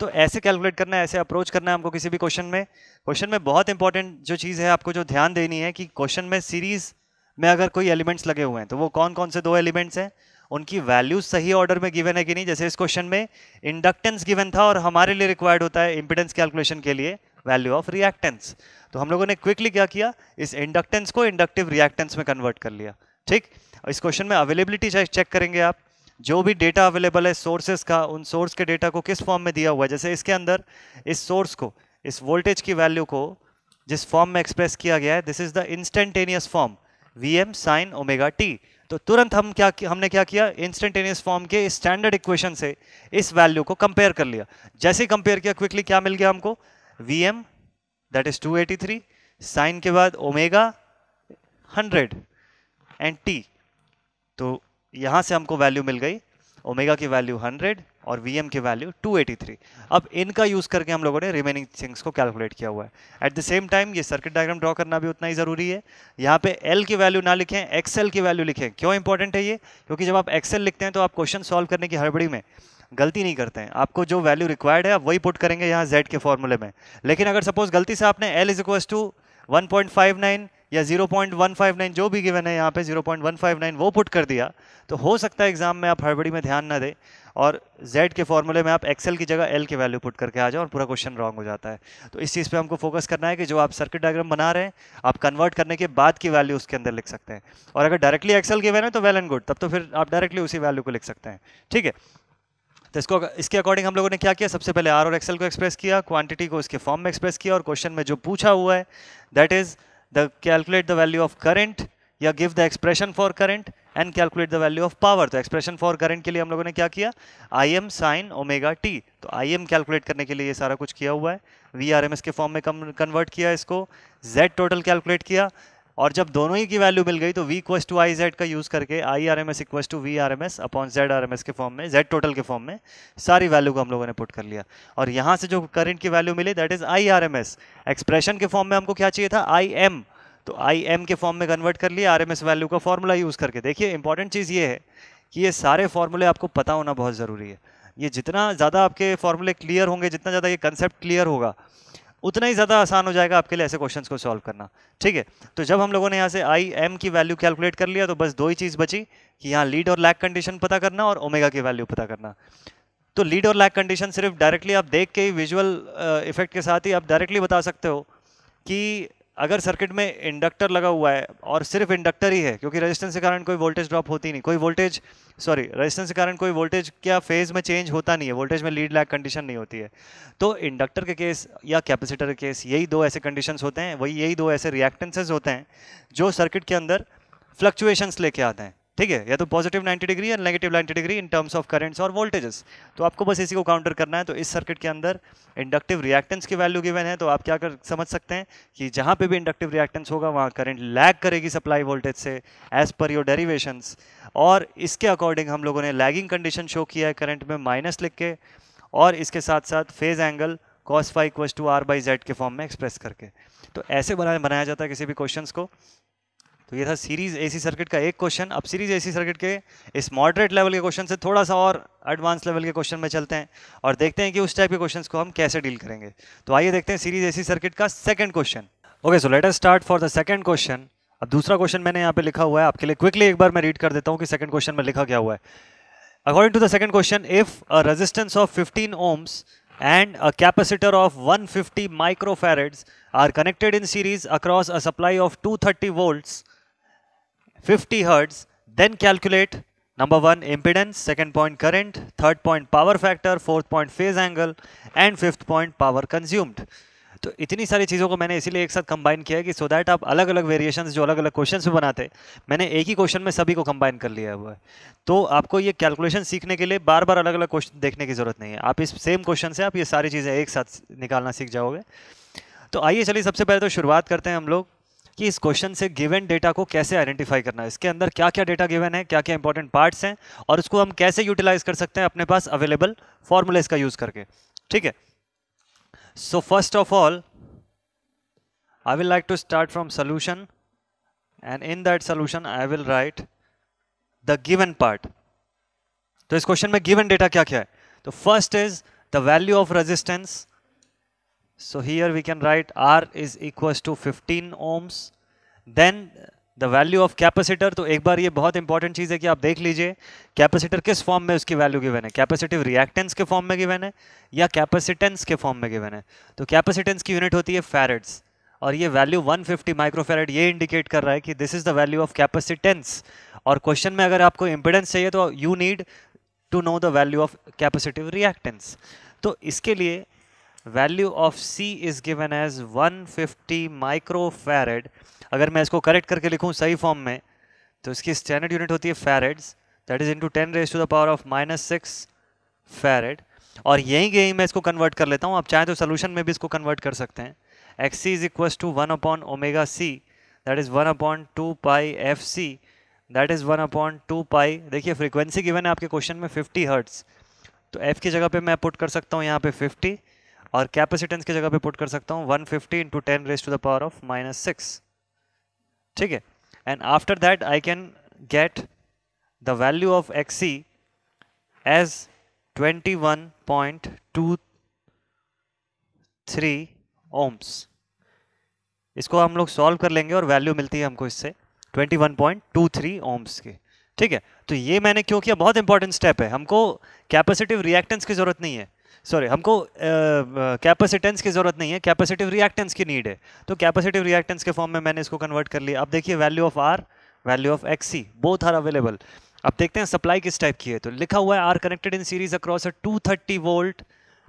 Speaker 1: तो ऐसे कैलकुलेट करना है ऐसे अप्रोच करना है हमको किसी भी क्वेश्चन में क्वेश्चन में बहुत इंपॉर्टेंट जो चीज़ है आपको जो ध्यान देनी है कि क्वेश्चन में सीरीज़ में अगर कोई एलिमेंट्स लगे हुए हैं तो वो कौन कौन से दो एलिमेंट्स हैं उनकी वैल्यूज सही ऑर्डर में गिवन है कि नहीं जैसे इस क्वेश्चन में इंडक्टेंस गिवन था और हमारे लिए रिक्वायर्ड होता है इंपिडेंस कैलकुलेशन के लिए वैल्यू ऑफ रिएक्टेंस तो हम लोगों ने क्विकली क्या किया इस इंडक्टेंस को इंडक्टिव रिएक्टेंस में कन्वर्ट कर लिया ठीक इस क्वेश्चन में अवेलेबिलिटी चेक करेंगे आप जो भी डेटा अवेलेबल है सोर्सेज का उन सोर्स के डेटा को किस फॉर्म में दिया हुआ है जैसे इसके अंदर इस सोर्स को इस वोल्टेज की वैल्यू को जिस फॉर्म में एक्सप्रेस किया गया है this is the instantaneous form V M sine omega T तो तुरंत हम क्या हमने क्या किया इंस्टेंटेनियस फॉर्म के स्टैंडर्ड इक्वेशन से इस वैल्यू को कंपेयर कर लिया जैसे ही कंपेयर किया क्विकली क्या मिल गया हमको V M that is 283 sine के बाद ओमेगा 100 एंड टी तो यहाँ से हमको वैल्यू मिल गई ओमेगा की वैल्यू 100 और वी की वैल्यू 283 अब इनका यूज़ करके हम लोगों ने रिमेनिंग थिंग्स को कैलकुलेट किया हुआ है एट द सेम टाइम ये सर्किट डायग्राम ड्रॉ करना भी उतना ही ज़रूरी है यहाँ पे एल की वैल्यू ना लिखें एक्सएल की वैल्यू लिखें क्यों इंपॉर्टेंट है ये क्योंकि जब आप एक्सएल लिखते हैं तो आप क्वेश्चन सॉल्व करने की हड़बड़ी में गलती नहीं करते हैं आपको जो वैल्यू रिक्वायर्ड है आप वही पुट करेंगे यहाँ जेड के फॉर्मूले में लेकिन अगर सपोज गलती से आपने L is equals to one point five nine या 0.159 जो भी गिवन है यहाँ पे 0.159 वो पुट कर दिया तो हो सकता है एग्ज़ाम में आप हड़बड़ी में ध्यान ना दें और z के फॉर्मूले में आप एक्सेल की जगह l के वैल्यू पुट करके आ जाओ और पूरा क्वेश्चन रॉन्ग हो जाता है तो इस चीज़ पे हमको फोकस करना है कि जो आप सर्किट डायग्राम बना रहे हैं आप कन्वर्ट करने के बाद की वैल्यू उसके अंदर लिख सकते हैं और अगर डायरेक्टली एक्सेल गिवन है तो वेल एंड गुड तब तो फिर आप डायरेक्टली उसी वैल्यू को लिख सकते हैं ठीक है तो इसको इसके अकॉर्डिंग हम लोगों ने क्या किया सबसे पहले आर और एक्सेल को एक्सप्रेस किया क्वांटिटी को उसके फॉर्म में एक्सप्रेस किया और क्वेश्चन में जो पूछा हुआ है that is the calculate the value of current या give the expression for current and calculate the value of power तो expression for current के लिए हम लोगों ने क्या किया I M sine omega T तो आई एम कैलकुलेट करने के लिए ये सारा कुछ किया हुआ है वी आर एम एस के फॉर्म में कन्वर्ट किया इसको z टोटल कैलकुलेट किया और जब दोनों ही की वैल्यू मिल गई तो वी क्वस्ट टू आई जेड का यूज़ करके I R M S equal to V R M S upon Z R M S के फॉर्म में जेड टोटल के फॉर्म में सारी वैल्यू को हम लोगों ने पुट कर लिया और यहाँ से जो करंट की वैल्यू मिली that is I R M S expression के फॉर्म में हमको क्या चाहिए था आई एम तो आई एम के फॉर्म में कन्वर्ट कर लिया आर एम एस वैल्यू का फॉर्मूला यूज़ करके देखिए इंपॉर्टेंट चीज़ ये है कि ये सारे फॉर्मूले आपको पता होना बहुत ज़रूरी है ये जितना ज़्यादा आपके फॉर्मूले क्लियर होंगे जितना ज़्यादा ये कंसेप्ट क्लियर होगा उतना ही ज़्यादा आसान हो जाएगा आपके लिए ऐसे क्वेश्चन को सॉल्व करना ठीक है तो जब हम लोगों ने यहाँ से आई एम की वैल्यू कैलकुलेट कर लिया तो बस दो ही चीज़ बची कि यहाँ लीड और लैक कंडीशन पता करना और ओमेगा की वैल्यू पता करना तो लीड और लैक कंडीशन सिर्फ डायरेक्टली आप देख के ही विजुअल इफेक्ट के साथ ही आप डायरेक्टली बता सकते हो कि अगर सर्किट में इंडक्टर लगा हुआ है और सिर्फ इंडक्टर ही है क्योंकि रेजिस्टेंस के कारण कोई वोल्टेज ड्रॉप होती नहीं कोई वोल्टेज सॉरी रेजिस्टेंस के कारण कोई वोल्टेज क्या फेज में चेंज होता नहीं है वोल्टेज में लीड लैग कंडीशन नहीं होती है तो इंडक्टर के केस या कैपेसिटर के केस यही दो ऐसे कंडीशन होते हैं वही यही दो ऐसे रिएक्टेंसेज होते हैं जो सर्किट के अंदर फ्लक्चुएशंस लेके आते हैं ठीक है या तो पॉजिटिव 90 डिग्री या negative 90 degree in terms of currents और वोल्टेजेस तो आपको बस इसी को काउंटर करना है तो इस सर्किट के अंदर इंडक्टिव रिएक्टेंस की वैल्यू गिवन है तो आप क्या कर समझ सकते हैं कि जहाँ पे भी इंडक्टिव रिएक्टेंस होगा वहाँ करंट लैग करेगी सप्लाई वोल्टेज से एज पर योर डेरीवेशन और इसके अकॉर्डिंग हम लोगों ने लैगिंग कंडीशन शो किया है करंट में माइनस लिख के और इसके साथ साथ phase angle cos phi equals to R by Z के फॉर्म में एक्सप्रेस करके तो ऐसे बनाया बनाया जाता है किसी भी क्वेश्चन को तो ये था सीरीज एसी सर्किट का एक क्वेश्चन अब सीरीज एसी सर्किट के इस मॉडरेट लेवल के क्वेश्चन से थोड़ा सा और एडवांस लेवल के क्वेश्चन में चलते हैं और देखते हैं कि उस टाइप के क्वेश्चन को हम कैसे डील करेंगे तो आइए देखते हैं सीरीज एसी सर्किट का second question okay so let start for the second question अब दूसरा क्वेश्चन मैंने यहाँ पे लिखा हुआ है आपके लिए क्विकली एक बार मैं रीड कर देता हूँ कि सेकंड क्वेश्चन में लिखा क्या हुआ है according to the second question if a resistance of 15 ohms and a capacitor of 150 microfarads are connected in series across a supply of 230 volts 50 hertz then calculate number one impedance second point current third point power factor fourth point phase angle and fifth point power consumed तो इतनी सारी चीज़ों को मैंने इसीलिए एक साथ कंबाइन किया है कि सो so दैट आप अलग अलग वेरिएशन जो अलग अलग क्वेश्चन में बनाते मैंने एक ही क्वेश्चन में सभी को कंबाइन कर लिया हुआ है तो आपको ये कैलकुलेशन सीखने के लिए बार बार अलग अलग क्वेश्चन देखने की ज़रूरत नहीं है आप इस सेम क्वेश्चन से आप ये सारी चीज़ें एक साथ निकालना सीख जाओगे तो आइए चलिए सबसे पहले तो शुरुआत करते हैं हम लोग कि इस क्वेश्चन से गिवन डेटा को कैसे आइडेंटिफाई करना है इसके अंदर क्या क्या डेटा गिवन है क्या क्या इंपॉर्टेंट पार्ट्स हैं और उसको हम कैसे यूटिलाइज कर सकते हैं अपने पास अवेलेबल फॉर्मूलेज का यूज़ करके ठीक है so first of all I will like to start from solution and in that solution I will write the given part तो इस क्वेश्चन में गिवन डेटा क्या क्या है तो first is the value of resistance So here we can write R is equals to 15 ohms. Then the value of capacitor तो एक बार ये बहुत इंपॉर्टेंट चीज़ है कि आप देख लीजिए कैपेसिटर किस फॉर्म में उसकी वैल्यू गिवन है कैपेसिटिव रिएक्टेंस के फॉर्म में गिवन है या कैपेसिटेंस के फॉर्म में गिवन है तो कैपेसिटेंस की यूनिट होती है फैरड्स और ये वैल्यू 150 फिफ्टी माइक्रोफेरेट ये इंडिकेट कर रहा है कि this is the value of capacitance और क्वेश्चन में अगर आपको इम्पिडेंस चाहिए तो you need to know the value of capacitive reactance तो इसके लिए value of C is given as 150 microfarad अगर मैं इसको करेक्ट करके लिखूँ सही फॉर्म में तो इसकी स्टैंडर्ड यूनिट होती है farads that is into ten raise to the power of minus six farad और यहीं यहीं मैं इसको कन्वर्ट कर लेता हूँ आप चाहें तो सोल्यूशन में भी इसको कन्वर्ट कर सकते हैं X C is equals to one upon omega C that is one upon two pi F C that is one upon two pi देखिए फ्रिक्वेंसी गिवन है आपके क्वेश्चन में फिफ्टी हर्ट्स तो एफ़ की जगह पे मैं पुट कर सकता हूँ यहाँ पे फिफ्टी और कैपेसिटेंस की जगह पे पुट कर सकता हूँ one fifty into ten raise to the power of minus six ठीक है and after that I can get the value of X C as twenty one point two three ohms इसको हम लोग सॉल्व कर लेंगे और वैल्यू मिलती है हमको इससे 21.23 ओम्स के ठीक है तो ये मैंने क्यों किया बहुत इंपॉर्टेंट स्टेप है हमको कैपेसिटिव रिएक्टेंस की ज़रूरत नहीं है सॉरी हमको कैपेसिटेंस की ज़रूरत नहीं है कैपेसिटिव रिएक्टेंस की नीड है तो कैपेसिटिव रिएक्टेंस के फॉर्म में मैंने इसको कन्वर्ट कर लिया अब देखिए value of R value of X C both are available अब देखते हैं सप्लाई किस टाइप की है तो लिखा हुआ है R connected in series across a two thirty volt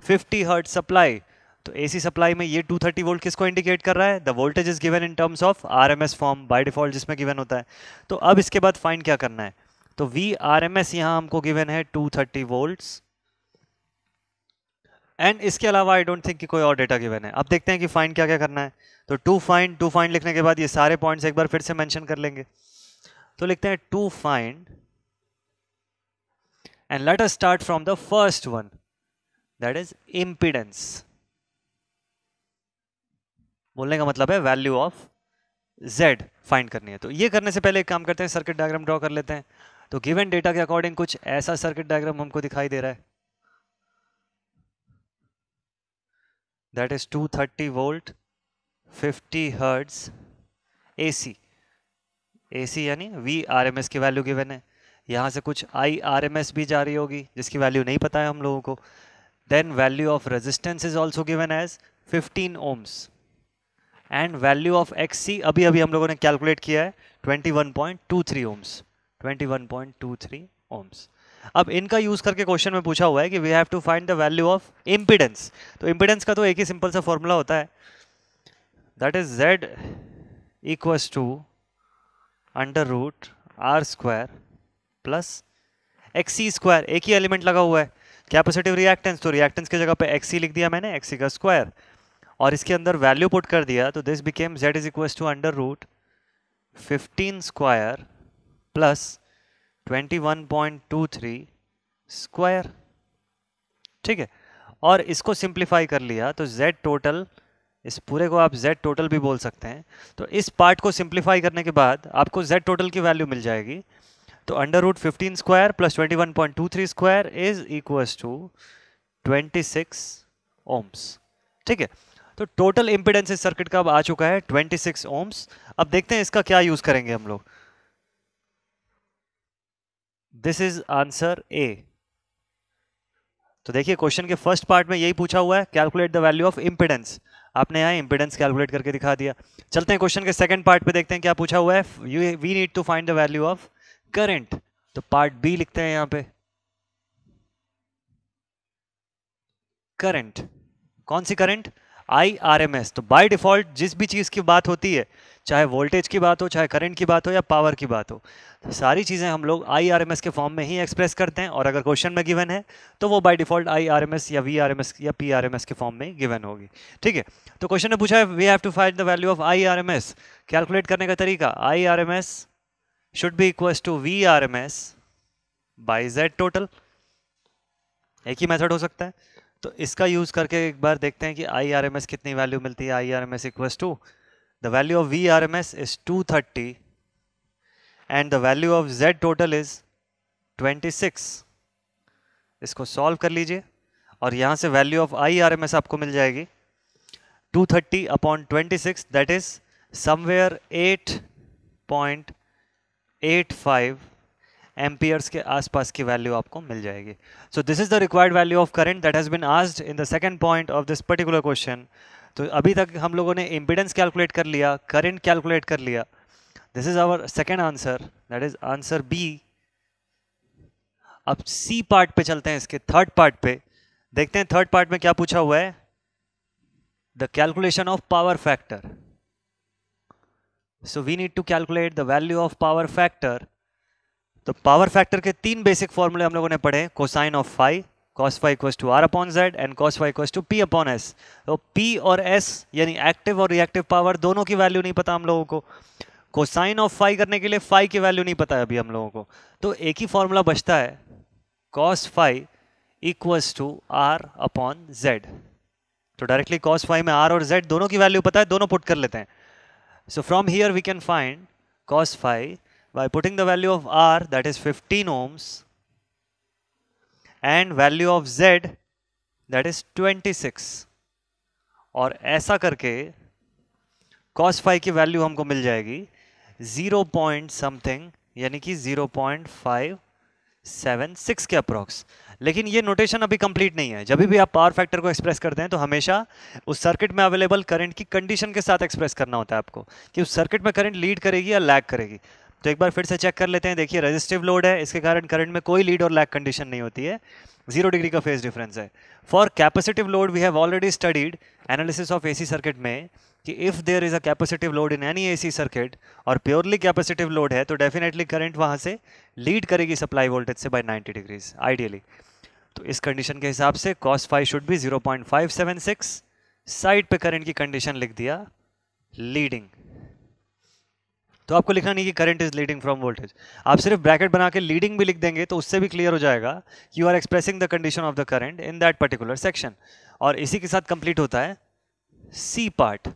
Speaker 1: fifty hertz supply तो एसी सप्लाई में ये 230 वोल्ट किसको इंडिकेट कर रहा है the voltage is given in terms of RMS form by default जिसमें गिवन होता है तो अब इसके बाद फाइंड क्या करना है तो वी आर एम एस यहाँ हमको गिवन है 230 वोल्ट्स एंड इसके अलावा आई डोंट थिंक कि कोई और डेटा गिवन है अब देखते हैं कि फाइंड क्या क्या करना है तो टू फाइंड टू फाइंड लिखने के बाद ये सारे पॉइंट्स एक बार फिर से मैंशन कर लेंगे तो लिखते हैं to find and let us start from the first one that is impedance बोलने का मतलब है वैल्यू ऑफ z फाइंड करनी है तो ये करने से पहले एक काम करते हैं सर्किट डायग्राम ड्रॉ कर लेते हैं तो गिवन डेटा के अकॉर्डिंग कुछ ऐसा सर्किट डायग्राम हमको दिखाई दे रहा है that is 230 volt 50 hertz AC AC यानी वी आर एम एस की वैल्यू गिवन है यहाँ से कुछ आई आर एम एस भी जा रही होगी जिसकी वैल्यू नहीं पता है हम लोगों को then value of resistance is also given as 15 ohms and value of X C अभी अभी हम लोगों ने कैलकुलेट किया है 21.23 ओम्स 21.23 ओम्स अब इनका यूज़ करके क्वेश्चन में पूछा हुआ है कि we have to find the value of impedance तो इम्पिडेंस का तो एक ही सिंपल सा फॉर्मूला होता है that is Z equals to under root R square plus X C square एक ही एलिमेंट लगा हुआ है कैपेसिटिव रिएक्टेंस तो रिएक्टेंस की जगह पे एक्स सी लिख दिया मैंने एक्स सी का स्क्वायर और इसके अंदर वैल्यू पुट कर दिया तो this became Z is equal to under root fifteen square plus 21.23 square ठीक है और इसको सिंप्लीफाई कर लिया तो z टोटल इस पूरे को आप z टोटल भी बोल सकते हैं तो इस पार्ट को सिंप्लीफाई करने के बाद आपको z टोटल की वैल्यू मिल जाएगी तो under root fifteen square plus twenty one point two three square is equals to twenty six ohms ठीक है तो टोटल इम्पिडेंस इस सर्किट का अब आ चुका है ट्वेंटी सिक्स ओम्स अब देखते हैं इसका क्या यूज़ करेंगे हम लोग दिस इज आंसर ए तो देखिए क्वेश्चन के फर्स्ट पार्ट में यही पूछा हुआ है calculate the value of impedance आपने यहाँ इम्पिडेंस कैलकुलेट करके दिखा दिया चलते हैं क्वेश्चन के सेकंड पार्ट पे देखते हैं क्या पूछा हुआ है you we need to find the value of current तो पार्ट बी लिखते हैं यहाँ पे करंट कौन सी current I R M S तो बाई डिफॉल्ट जिस भी चीज़ की बात होती है चाहे वोल्टेज की बात हो चाहे करंट की बात हो या पावर की बात हो सारी चीज़ें हम लोग आई आर एम एस के फॉर्म में ही एक्सप्रेस करते हैं और अगर क्वेश्चन में गिवन है तो वो by default I R M S या वी आर एम एस या पी आर एम एस के फॉर्म में गिवन होगी ठीक है तो क्वेश्चन ने पूछा है we have to find the value of I R M S calculate करने का तरीका I R M S to V R M S by Z total एक ही मेथड हो सकता है तो इसका यूज़ करके एक बार देखते हैं कि आई आर एम एस कितनी वैल्यू मिलती है I R M S equals to The value of VRMS is 230 and the value of Z total is 26. इसको सॉल्व कर लीजिए और यहां से value of I R M S आपको मिल जाएगी 230 thirty upon twenty six that is somewhere at point eight five amperes के आसपास की वैल्यू आपको मिल जाएगी so this is the required value of current that has been asked in the second point of this particular question तो अभी तक हम लोगों ने इम्पिडेंस कैलकुलेट कर लिया करंट कैलकुलेट कर लिया this is our second answer that is answer B अब सी पार्ट पे चलते हैं इसके थर्ड पार्ट पे देखते हैं थर्ड पार्ट में क्या पूछा हुआ है the calculation of power factor so we need to calculate the value of power factor तो पावर फैक्टर के तीन बेसिक फॉर्मूले हम लोगों ने पढ़े cosine of phi cos five equal to R upon Z and cos five equal to P upon S तो पी और एस यानी एक्टिव और रिएक्टिव पावर दोनों की वैल्यू नहीं पता हम लोगों को कोसाइन ऑफ फाइव करने के लिए फाइव की वैल्यू नहीं पता है अभी हम लोगों को तो एक ही फॉर्मूला बचता है cos phi equals to R upon Z तो डायरेक्टली कॉस फाइव में आर और जेड दोनों की वैल्यू पता है दोनों पुट कर लेते हैं so from here we can find cos phi by putting the value of R that is fifteen ohms and value of Z that is 26 और ऐसा करके कॉस फाइव की वैल्यू हमको मिल जाएगी ज़ीरो पॉइंट समथिंग यानी कि zero point five seven six के अप्रॉक्स लेकिन ये नोटेशन अभी कंप्लीट नहीं है जब भी आप पावर फैक्टर को एक्सप्रेस करते हैं तो हमेशा उस सर्किट में अवेलेबल करंट की कंडीशन के साथ एक्सप्रेस करना होता है आपको कि उस सर्किट में करंट लीड करेगी या लैग करेगी तो एक बार फिर से चेक कर लेते हैं देखिए रजिस्टिव लोड है इसके कारण करंट में कोई लीड और लैक कंडीशन नहीं होती है जीरो डिग्री का फेज डिफरेंस है for capacitive load we have already studied analysis of AC circuit में कि if there is a capacitive load in any AC circuit और प्योरली कैपेसिटिव लोड है तो डेफिनेटली करंट वहाँ से लीड करेगी सप्लाई वोल्टेज से बाय नाइन्टी डिग्रीज आइडियली तो इस कंडीशन के हिसाब से कॉस्ट फाइव शुड भी सिक्स साइड पर करंट की कंडीशन लिख दिया लीडिंग तो आपको लिखना नहीं कि current is leading from voltage आप सिर्फ ब्रैकेट बना के लीडिंग भी लिख देंगे तो उससे भी क्लियर हो जाएगा you are expressing the condition of the current in that particular section और इसी के साथ कंप्लीट होता है C part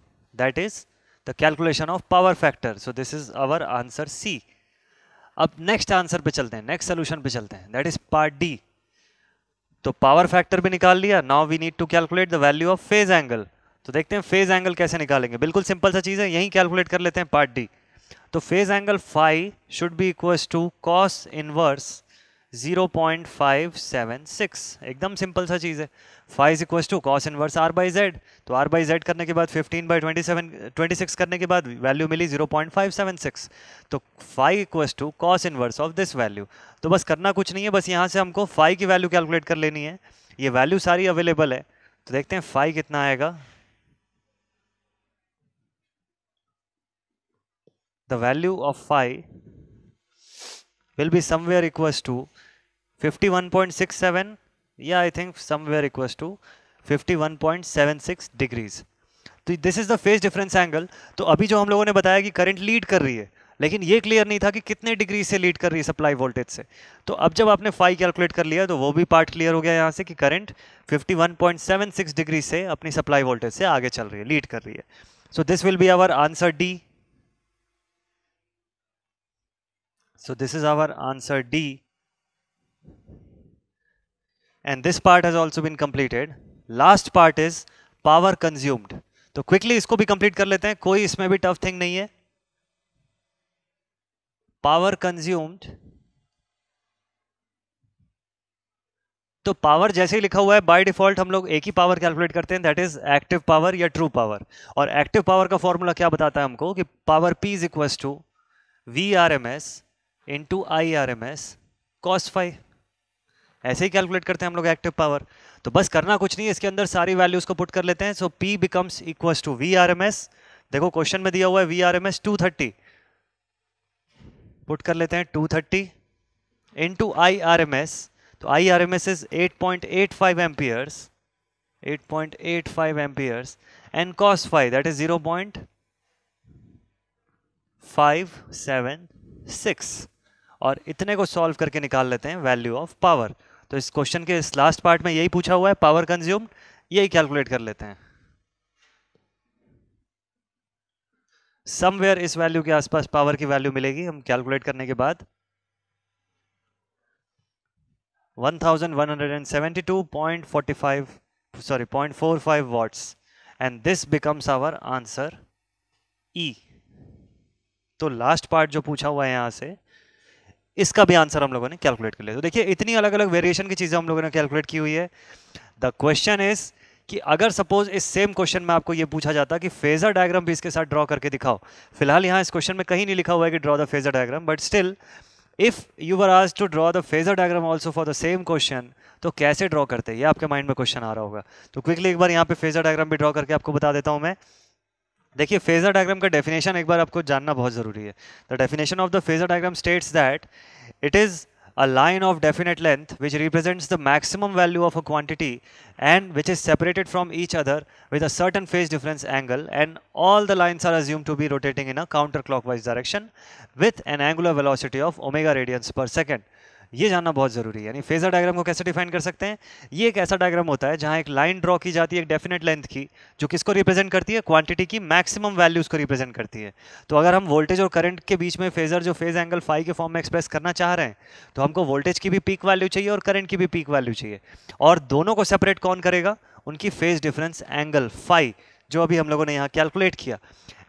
Speaker 1: that is the calculation of power factor so this is our answer C अब नेक्स्ट आंसर पे चलते हैं नेक्स्ट सोल्यूशन पे चलते हैं दैट इज पार्ट डी तो पावर फैक्टर भी निकाल लिया now we need to calculate the value of phase angle तो देखते हैं फेज एंगल कैसे निकालेंगे बिल्कुल सिंपल सा चीज़ है यहीं कैलकुलेट कर लेते हैं पार्ट डी तो phase angle phi should be equals to cos inverse 0.576 एकदम सिंपल सा चीज़ है phi equals to cos inverse R by Z तो आर बाई जेड करने के बाद 15 बाई ट्वेंटी सेवन करने के बाद वैल्यू मिली 0.576 तो phi equals to cos inverse of this value तो बस करना कुछ नहीं है बस यहाँ से हमको फाइव की वैल्यू कैलकुलेट कर लेनी है ये वैल्यू सारी अवेलेबल है तो देखते हैं फाइव कितना आएगा the value of phi will be somewhere equals to 51.67 yeah I think somewhere equals to 51.76 degrees तो this is the phase difference angle तो अभी जो हम लोगों ने बताया कि करंट लीड कर रही है लेकिन ये क्लियर नहीं था कि कितने डिग्री से लीड कर रही है सप्लाई वोल्टेज से तो अब जब आपने फाइव कैलकुलेट कर लिया तो वो भी पार्ट क्लियर हो गया यहाँ से कि करंट 51.76 डिग्री से अपनी सप्लाई वोल्टेज से आगे चल रही है लीड कर रही है so this will be our answer D So this is our answer D. And this part has also been completed. Last part is power consumed. तो क्विकली इसको भी कंप्लीट कर लेते हैं कोई इसमें भी टफ थिंग नहीं है पावर कंज्यूम्ड तो पावर जैसे ही लिखा हुआ है बाय डिफॉल्ट हम लोग एक ही पावर कैलकुलेट करते हैं दैट इज एक्टिव पावर या ट्रू पावर और एक्टिव पावर का फॉर्मूला क्या बताता है हमको कि power P is equal to V R M S into I R M S cos phi ऐसे ही कैलकुलेट करते हैं हम लोग एक्टिव पावर तो बस करना कुछ नहीं है इसके अंदर सारी वैल्यूज़ को पुट कर लेते हैं so P becomes equals to V R M S देखो क्वेश्चन में दिया हुआ है V R M S two thirty put कर लेते हैं two thirty into I R M S तो I R M S is eight point eight five amperes eight point eight five amperes and cos phi that is zero point five seven six और इतने को सॉल्व करके निकाल लेते हैं वैल्यू ऑफ पावर तो इस क्वेश्चन के इस लास्ट पार्ट में यही पूछा हुआ है पावर कंज्यूम यही कैलकुलेट कर लेते हैं समवेयर इस वैल्यू के आसपास पावर की वैल्यू मिलेगी हम कैलकुलेट करने के बाद 1172.45 sorry 0.45 watts and this becomes our answer E तो लास्ट पार्ट जो पूछा हुआ है यहां से इसका भी आंसर हम लोगों ने कैलकुलेट कर लिया तो देखिए इतनी अलग अलग वेरिएशन की चीज़ें हम लोगों ने कैलकुलेट की हुई है द क्वेश्चन इज कि अगर सपोज इस सेम क्वेश्चन में आपको ये पूछा जाता कि फेजर डायग्राम भी इसके साथ ड्रॉ करके दिखाओ फिलहाल यहाँ इस क्वेश्चन में कहीं नहीं लिखा हुआ है कि draw the phasor diagram but still if you were आज to draw the phasor diagram also for the same question तो कैसे ड्रॉ करते हैं ये आपके माइंड में क्वेश्चन आ रहा होगा तो क्विकली एक बार यहाँ पे फेजर डायग्राम भी ड्रॉ करके आपको बता देता हूँ मैं देखिए फेजर डायग्राम का डेफिनेशन एक बार आपको जानना बहुत जरूरी है the definition of the phasor diagram states that it is a line of definite length which represents the maximum value of a quantity and which is separated from each other with a certain phase difference angle and all the lines are assume to be rotating in a counter clock wise direction with an angular velocity of omega radians per second ये जानना बहुत ज़रूरी है यानी फेजर डायग्राम को कैसे डिफाइन कर सकते हैं ये एक ऐसा डायग्राम होता है जहाँ एक लाइन ड्रॉ की जाती है एक डेफिनेट लेंथ की जो किसको रिप्रेजेंट करती है क्वांटिटी की मैक्सिमम वैल्यूज़ को रिप्रेजेंट करती है तो अगर हम वोल्टेज और करंट के बीच में फेजर जो फेज एंगल फाइव के फॉर्म में एक्सप्रेस करना चाह रहे हैं तो हमको वोल्टेज की भी पीक वैल्यू चाहिए और करंट की भी पीक वैल्यू चाहिए और दोनों को सेपरेट कौन करेगा उनकी फेज डिफरेंस एंगल फाइव जो अभी हम लोगों ने यहाँ कैलकुलेट किया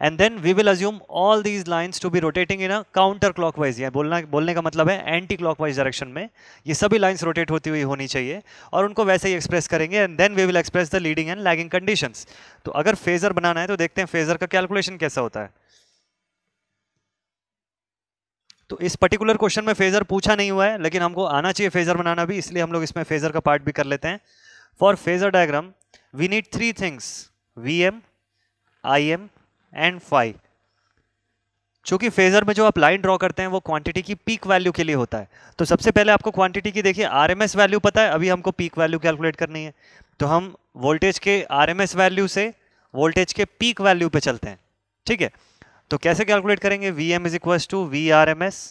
Speaker 1: and then we will assume all these lines to be rotating in a counter clock wise या बोलना बोलने का मतलब है एंटी क्लॉक वाइज डायरेक्शन में ये सभी लाइन्स रोटेट होती हुई होनी चाहिए और उनको वैसे ही एक्सप्रेस करेंगे and then we will express the leading and lagging condition तो अगर फेजर बनाना है तो देखते हैं फेजर का कैलकुलेशन कैसा होता है तो इस पर्टिकुलर क्वेश्चन में फेजर पूछा नहीं हुआ है लेकिन हमको आना चाहिए फेजर बनाना भी इसलिए हम लोग इसमें फेजर का पार्ट भी कर लेते हैं for phasor diagram we need three things V M and phi चूंकि फेजर में जो आप लाइन ड्रॉ करते हैं वो क्वांटिटी की पीक वैल्यू के लिए होता है तो सबसे पहले आपको क्वांटिटी की देखिए आरएमएस वैल्यू पता है अभी हमको पीक वैल्यू कैलकुलेट करनी है तो हम वोल्टेज के आरएमएस वैल्यू से वोल्टेज के पीक वैल्यू पे चलते हैं ठीक है तो कैसे कैलकुलेट करेंगे V M is equal to V R M S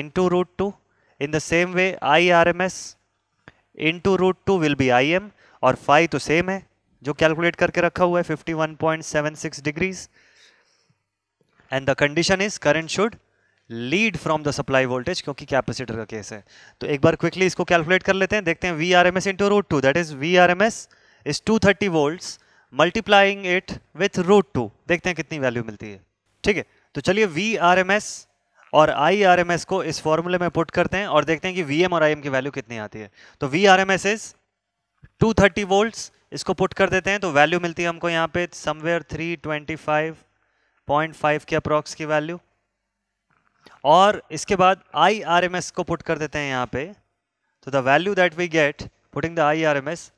Speaker 1: into root two in the same way I R M S into root two will be I M और फाइव तो सेम है जो कैलकुलेट करके रखा हुआ है 51.76 degrees and the condition is current should lead from the supply voltage क्योंकि कैपेसिटर का केस है तो एक बार क्विकली इसको कैलकुलेट कर लेते हैं देखते हैं V R M S into root two that is V R M S is two thirty volt multiplying it with root two देखते हैं कितनी वैल्यू मिलती है ठीक है तो चलिए वी आर एम एस और आई आर एम एस को इस फॉर्मूले में पुट करते हैं और देखते हैं कि वी एम और आई एम की वैल्यू कितनी आती है तो V R M S is two thirty volts इसको पुट कर देते हैं तो वैल्यू मिलती है हमको यहाँ पे somewhere three twenty five point five के अप्रॉक्स की वैल्यू और इसके बाद आई आर एम एस को पुट कर देते हैं यहाँ पे तो the value that we get putting the I R M S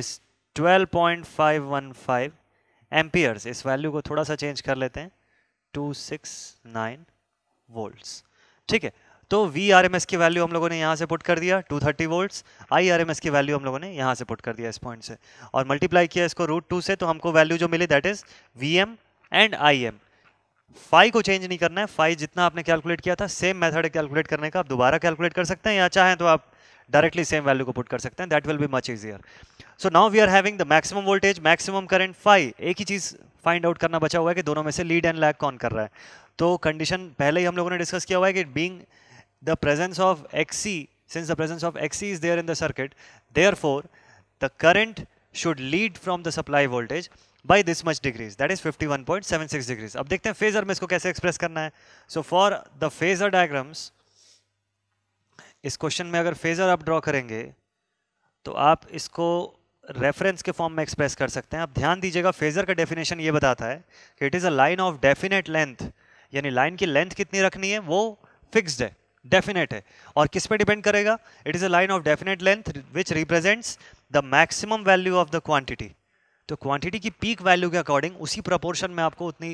Speaker 1: is twelve point five one five amperes इस वैल्यू को थोड़ा सा चेंज कर लेते हैं टू सिक्स नाइन वोल्ट्स ठीक है तो वी आर एम एस की वैल्यू हम लोगों ने यहाँ से पुट कर दिया 230 thirty volts I R M S की वैल्यू हम लोगों ने यहाँ से पुट कर दिया इस पॉइंट से और मल्टीप्लाई किया इसको रूट टू से तो हमको वैल्यू जो मिली that is V M and I M phi को चेंज नहीं करना है फाइव जितना आपने कैलकुलेट किया था सेम मेथड कैलकुलेट करने का आप दोबारा कैलकुलेट कर सकते हैं या चाहें तो आप डायरेक्टली सेम वैल्यू को पुट कर सकते हैं that will be much easier so now we are having the maximum voltage maximum current five एक ही चीज़ फाइंड आउट करना बचा हुआ है कि दोनों में से लीड एंड लैग कौन कर रहा है तो कंडीशन पहले ही हम लोगों ने डिस्कस किया हुआ है कि being the presence of Xc, since the presence of Xc is there in the circuit, therefore the current should lead from the supply voltage by this much degrees that is 51.76 degrees ab dekhte hain phasor mein isko kaise express karna hai so for the phasor diagrams इस क्वेश्चन में अगर फेजर आप ड्रॉ करेंगे तो आप इसको रेफरेंस के फॉर्म में एक्सप्रेस कर सकते हैं आप ध्यान दीजिएगा फेजर का डेफिनेशन ये बताता है कि it is a line of definite length यानी लाइन की लेंथ कितनी रखनी है वो फिक्स्ड है डेफिनेट है और किस पे डिपेंड करेगा it is a line of definite length which represents the maximum value of the quantity तो क्वांटिटी की पीक वैल्यू के अकॉर्डिंग उसी प्रपोर्शन में आपको उतनी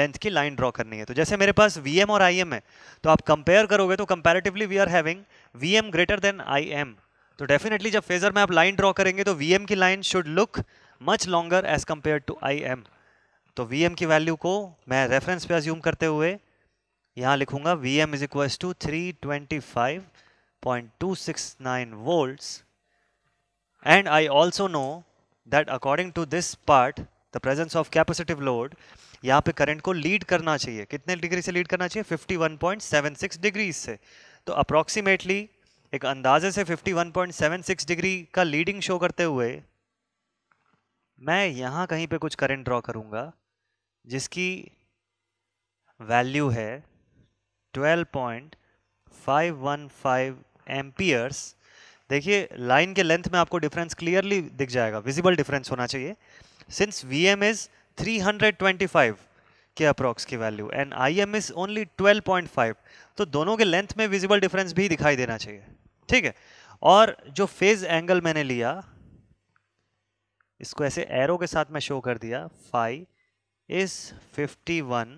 Speaker 1: लेंथ की लाइन ड्रॉ करनी है तो जैसे मेरे पास वी और आई है तो आप कंपेयर करोगे तो comparatively we are having V M greater than I M तो डेफिनेटली जब फेजर में आप लाइन ड्रॉ करेंगे तो वी की line should look much longer as compare to I M तो वी की वैल्यू को मैं रेफरेंस पे अज्यूम करते हुए यहाँ लिखूंगा V M is equal to three twenty five point two six nine volts and I also know that according to this part the presence of capacitive load यहाँ पे करंट को लीड करना चाहिए कितने डिग्री से लीड करना चाहिए 51.76 डिग्री से तो अप्रॉक्सीमेटली एक अंदाजे से 51.76 डिग्री का लीडिंग शो करते हुए मैं यहाँ कहीं पे कुछ करंट ड्रॉ करूँगा जिसकी वैल्यू है 12.515 एम्पियर्स देखिए लाइन के लेंथ में आपको डिफरेंस क्लियरली दिख जाएगा विजिबल डिफरेंस होना चाहिए सिंस वी एम इज़ 325 के अप्रॉक्स की value and I M is only 12.5 तो दोनों के लेंथ में विजिबल डिफरेंस भी दिखाई देना चाहिए ठीक है और जो फेज एंगल मैंने लिया इसको ऐसे एरो के साथ मैं शो कर दिया five is 51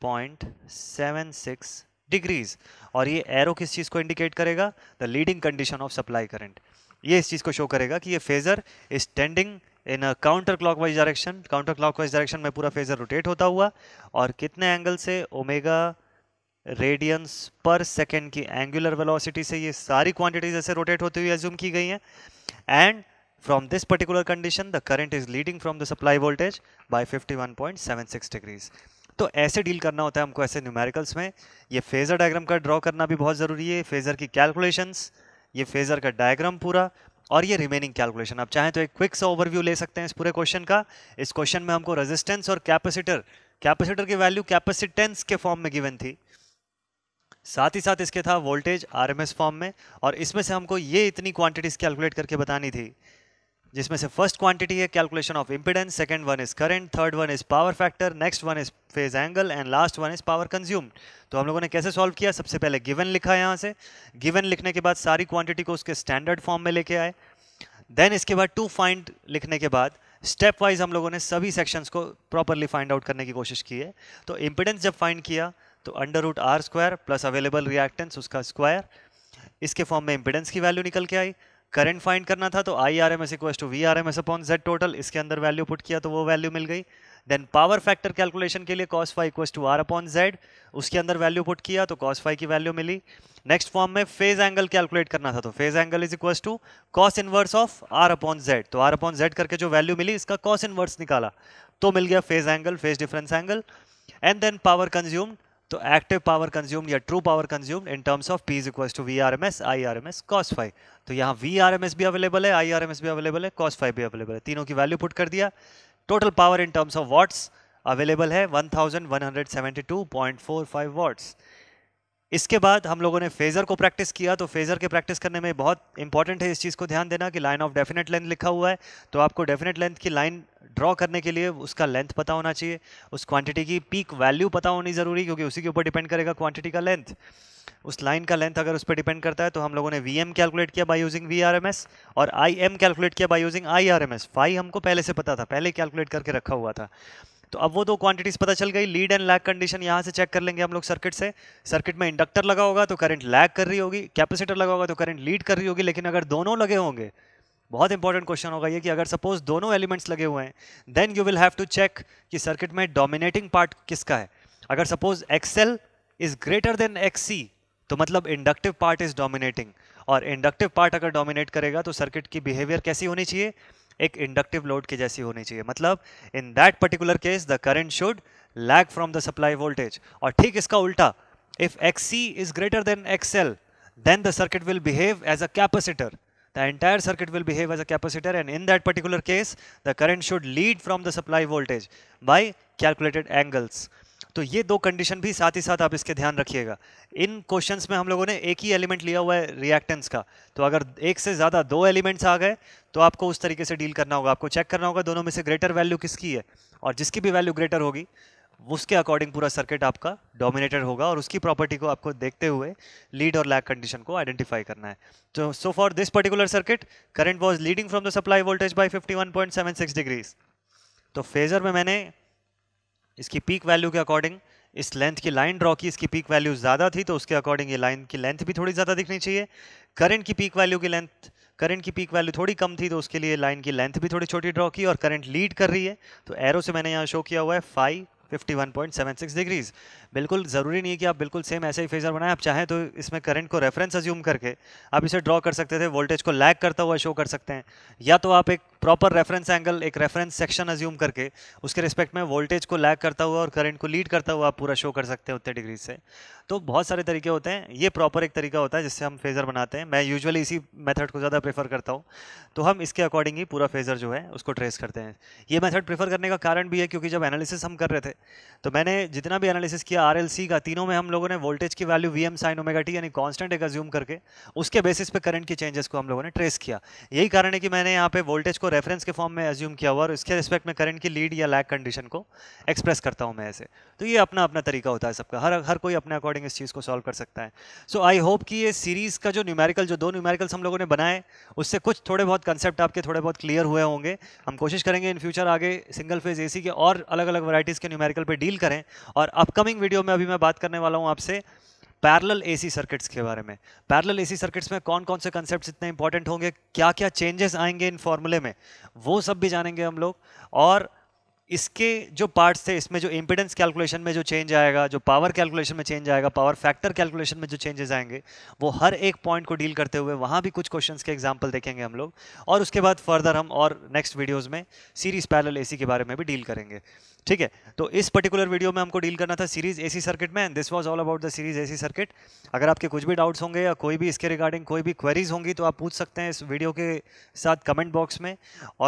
Speaker 1: point seven six degrees और ये एरो किस चीज़ को इंडिकेट करेगा the leading condition of supply current ये इस चीज़ को शो करेगा कि ये phasor is tending in a counter clock wise direction counter clock wise direction में पूरा फेजर रोटेट होता हुआ और कितने एंगल से ओमेगा रेडियंस पर सेकेंड की एंगुलर वेलोसिटी से ये सारी क्वांटिटीज ऐसे रोटेट होती हुई एज्यूम की गई हैं and from this particular condition the current is leading from the supply voltage by 51.76 degrees तो ऐसे डील करना होता है हमको ऐसे न्यूमेरिकल्स में ये फेज़र डायग्राम का ड्रॉ करना भी बहुत ज़रूरी है फेज़र की कैलकुलेशंस ये फेज़र का डायग्राम पूरा और ये रिमेनिंग कैलकुलेशन आप चाहें तो एक क्विक सा ओवरव्यू ले सकते हैं इस पूरे क्वेश्चन का इस क्वेश्चन में हमको रेजिस्टेंस और कैपेसिटर कैपेसिटर की वैल्यू कैपेसिटेंस के फॉर्म में गिवन थी साथ ही साथ इसके था वोल्टेज आर फॉर्म में और इसमें से हमको ये इतनी क्वांटिटीज कैलकुलेट करके बतानी थी जिसमें से फर्स्ट क्वांटिटी है calculation of impedance second one is current third one is power factor next one is phase angle and last one is power consume तो हम लोगों ने कैसे सॉल्व किया सबसे पहले गिवन लिखा है यहाँ से गिवन लिखने के बाद सारी क्वांटिटी को उसके स्टैंडर्ड फॉर्म में लेके आए देन इसके बाद टू फाइंड लिखने के बाद स्टेप वाइज हम लोगों ने सभी सेक्शंस को प्रॉपरली फाइंड आउट करने की कोशिश की है तो इम्पिडेंस जब फाइंड किया तो under root R square plus available reactance उसका स्क्वायर इसके फॉर्म में इम्पिडेंस की वैल्यू निकल के आई करंट फाइंड करना था तो I R M S equal to V R M S upon Z total इसके अंदर वैल्यू पुट किया तो वो वैल्यू मिल गई देन पावर फैक्टर कैलकुलेशन के लिए cos five equal to R upon Z उसके अंदर वैल्यू पुट किया तो कॉस फाइव की वैल्यू मिली नेक्स्ट फॉर्म में फेज एंगल कैलकुलेट करना था तो phase angle is equals to cos inverse of R upon Z तो आर अपॉन जेड करके जो वैल्यू मिली इसका कॉस इनवर्स निकाला तो मिल गया phase angle phase difference angle and then power consumed तो एक्टिव पावर कंज्यूम्ड या true power consumed in terms of P is equal to V R M S I R M S cos five तो यहाँ वी आर एम एस भी अवेलेबल है आई आर एम एस भी अवेलेबल है कॉस फाइव भी अवेलेबल है तीनों की वैल्यू पुट कर दिया total power in terms of watts available है one one thousand hundred seventy two point four five watts इसके बाद हम लोगों ने फेज़र को प्रैक्टिस किया तो फेज़र के प्रैक्टिस करने में बहुत इंपॉर्टेंट है इस चीज़ को ध्यान देना कि लाइन ऑफ डेफिनेट लेंथ लिखा हुआ है तो आपको डेफिनेट लेंथ की लाइन ड्रॉ करने के लिए उसका लेंथ पता होना चाहिए उस क्वांटिटी की पीक वैल्यू पता होनी ज़रूरी क्योंकि उसी के ऊपर डिपेंड करेगा क्वांटिटी का लेंथ उस लाइन का लेंथ अगर उस पर डिपेंड करता है तो हम लोगों ने वी एम कैलकुलेट किया by using V R M S और आई एम कैलकुलेट किया by using I R M S phi हमको पहले से पता था पहले कैलकुलेट करके रखा हुआ था तो अब वो दो क्वांटिटीज पता चल गई लीड एंड लैग कंडीशन यहाँ से चेक कर लेंगे हम लोग सर्किट से सर्किट में इंडक्टर लगा होगा तो करंट लैग कर रही होगी कैपेसिटर लगा होगा तो करंट लीड कर रही होगी लेकिन अगर दोनों लगे होंगे बहुत इंपॉर्टेंट क्वेश्चन होगा ये कि अगर सपोज दोनों एलिमेंट्स लगे हुए हैं then you will have to check कि सर्किट में डोमिनेटिंग पार्ट किसका है अगर suppose XL is greater than X तो मतलब इंडक्टिव पार्ट इज डोमिनेटिंग और इंडक्टिव पार्ट अगर डोमिनेट करेगा तो सर्किट की बिहेवियर कैसी होनी चाहिए एक इंडक्टिव लोड की जैसी होनी चाहिए मतलब in that particular case the current should lag from the supply voltage और ठीक इसका उल्टा if X C is greater than X L then the circuit will behave as a capacitor the entire circuit will behave as a capacitor and in that particular case the current should lead from the supply voltage by calculated angles तो ये दो कंडीशन भी साथ ही साथ आप इसके ध्यान रखिएगा इन क्वेश्चंस में हम लोगों ने एक ही एलिमेंट लिया हुआ है रिएक्टेंस का तो अगर एक से ज़्यादा दो एलिमेंट्स आ गए तो आपको उस तरीके से डील करना होगा आपको चेक करना होगा दोनों में से ग्रेटर वैल्यू किसकी है और जिसकी भी वैल्यू ग्रेटर होगी उसके अकॉर्डिंग पूरा सर्किट आपका डोमिनेटेड होगा और उसकी प्रॉपर्टी को आपको देखते हुए लीड और लैक कंडीशन को आइडेंटिफाई करना है तो so for this particular circuit current was leading from the supply voltage by 51.76 degrees तो फेजर में मैंने इसकी पीक वैल्यू के अकॉर्डिंग इस लेंथ की लाइन ड्रॉ की इसकी पीक वैल्यू ज़्यादा थी तो उसके अकॉर्डिंग ये लाइन की लेंथ भी थोड़ी ज़्यादा दिखनी चाहिए करंट की पीक वैल्यू की लेंथ करंट की पीक वैल्यू थोड़ी कम थी तो उसके लिए लाइन की लेंथ भी थोड़ी छोटी ड्रॉ की और करंट लीड कर रही है तो एरो से मैंने यहाँ शो किया हुआ है फाइव 51.76 डिग्रीज बिल्कुल ज़रूरी नहीं है कि आप बिल्कुल सेम ऐसे ही फेजर बनाएं आप चाहें तो इसमें करंट को रेफरेंस अज्यूम करके आप इसे ड्रॉ कर सकते थे वोल्टेज को लैग करता हुआ शो कर सकते हैं या तो आप एक प्रॉपर रेफरेंस एंगल एक रेफरेंस सेक्शन अज्यूम करके उसके रिस्पेक्ट में वोल्टेज को लैग करता हुआ और करंट को लीड करता हुआ आप पूरा शो कर सकते हैं उतने डिग्रीज से तो बहुत सारे तरीके होते हैं ये प्रॉपर एक तरीका होता है जिससे हम फेज़र बनाते हैं मैं यूजुअली इसी मेथड को ज़्यादा प्रेफर करता हूँ तो हम इसके अकॉर्डिंग ही पूरा फेज़र जो है उसको ट्रेस करते हैं ये मेथड प्रेफर करने का कारण भी है क्योंकि जब एनालिसिस हम कर रहे थे तो मैंने जितना भी एनालिसिस किया आर का तीनों में हम लोगों ने वोल्टेज की value V M sine omega T यानी कॉन्स्टेंट एक अज्यूम करके उसके बेसिस पे करंट के चेंजेस को हम लोगों ने ट्रेस किया यही कारण है कि मैंने यहाँ पे वोल्टेज को रेफरेंस के फॉर्म में अज्यूम किया हुआ और इसके रिस्पेक्ट में करंट की लीड या लैक कंडीशन को एक्सप्रेस करता हूँ मैं ऐसे तो ये अपना अपना तरीका होता है सबका हर हर कोई अपने अकॉर्डिंग इस चीज़ को सॉल्व कर सकता है सो आई होप कि ये सीरीज़ का जो न्यूमेरिकल जो दो न्यूमेरिकल्स हम लोगों ने बनाए उससे कुछ थोड़े बहुत कंसेप्ट आपके थोड़े बहुत क्लियर हुए होंगे हम कोशिश करेंगे इन फ्यूचर आगे सिंगल फेज ए के और अलग अलग वराइटीज़ के न्यूमेरिकल न्यूमेरिकल पे डील करें और अपकमिंग वीडियो में अभी मैं बात करने वाला हूँ आपसे पैरल एसी सर्किट्स के बारे में पैरल एसी सर्किट्स में कौन कौन से कंसेप्ट इतने इंपॉर्टेंट होंगे क्या क्या चेंजेस आएंगे इन फॉर्मूले में वो सब भी जानेंगे हम लोग और इसके जो पार्ट्स थे इसमें जो इम्पिडेंस कैलकुलेशन में जो चेंज आएगा जो पावर कैलकुलेशन में चेंज आएगा पावर फैक्टर कैलकुलेशन में जो चेंजेस आएंगे वो हर एक पॉइंट को डील करते हुए वहाँ भी कुछ क्वेश्चन के एग्जाम्पल देखेंगे हम लोग और उसके बाद फर्दर हम और नेक्स्ट वीडियोज़ में सीरीज़ पैरल ए के बारे में भी डील करेंगे ठीक है तो इस पर्टिकुलर वीडियो में हमको डील करना था सीरीज़ ए सर्किट में and this was all about the series A circuit अगर आपके कुछ भी डाउट्स होंगे या कोई भी इसके रिगार्डिंग कोई भी क्वेरीज होंगी तो आप पूछ सकते हैं इस वीडियो के साथ कमेंट बॉक्स में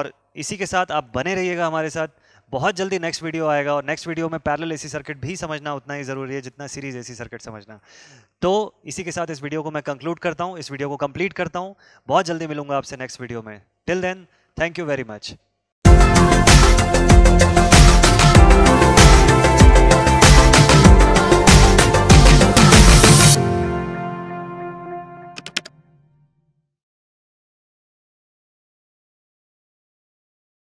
Speaker 1: और इसी के साथ आप बने रहिएगा हमारे साथ बहुत जल्दी नेक्स्ट वीडियो आएगा और नेक्स्ट वीडियो में पैरल एसी सर्किट भी समझना उतना ही ज़रूरी है जितना सीरीज एसी सर्किट समझना तो इसी के साथ इस वीडियो को मैं कंक्लूड करता हूँ इस वीडियो को कंप्लीट करता हूँ बहुत जल्दी मिलूंगा आपसे नेक्स्ट वीडियो में till then thank you very much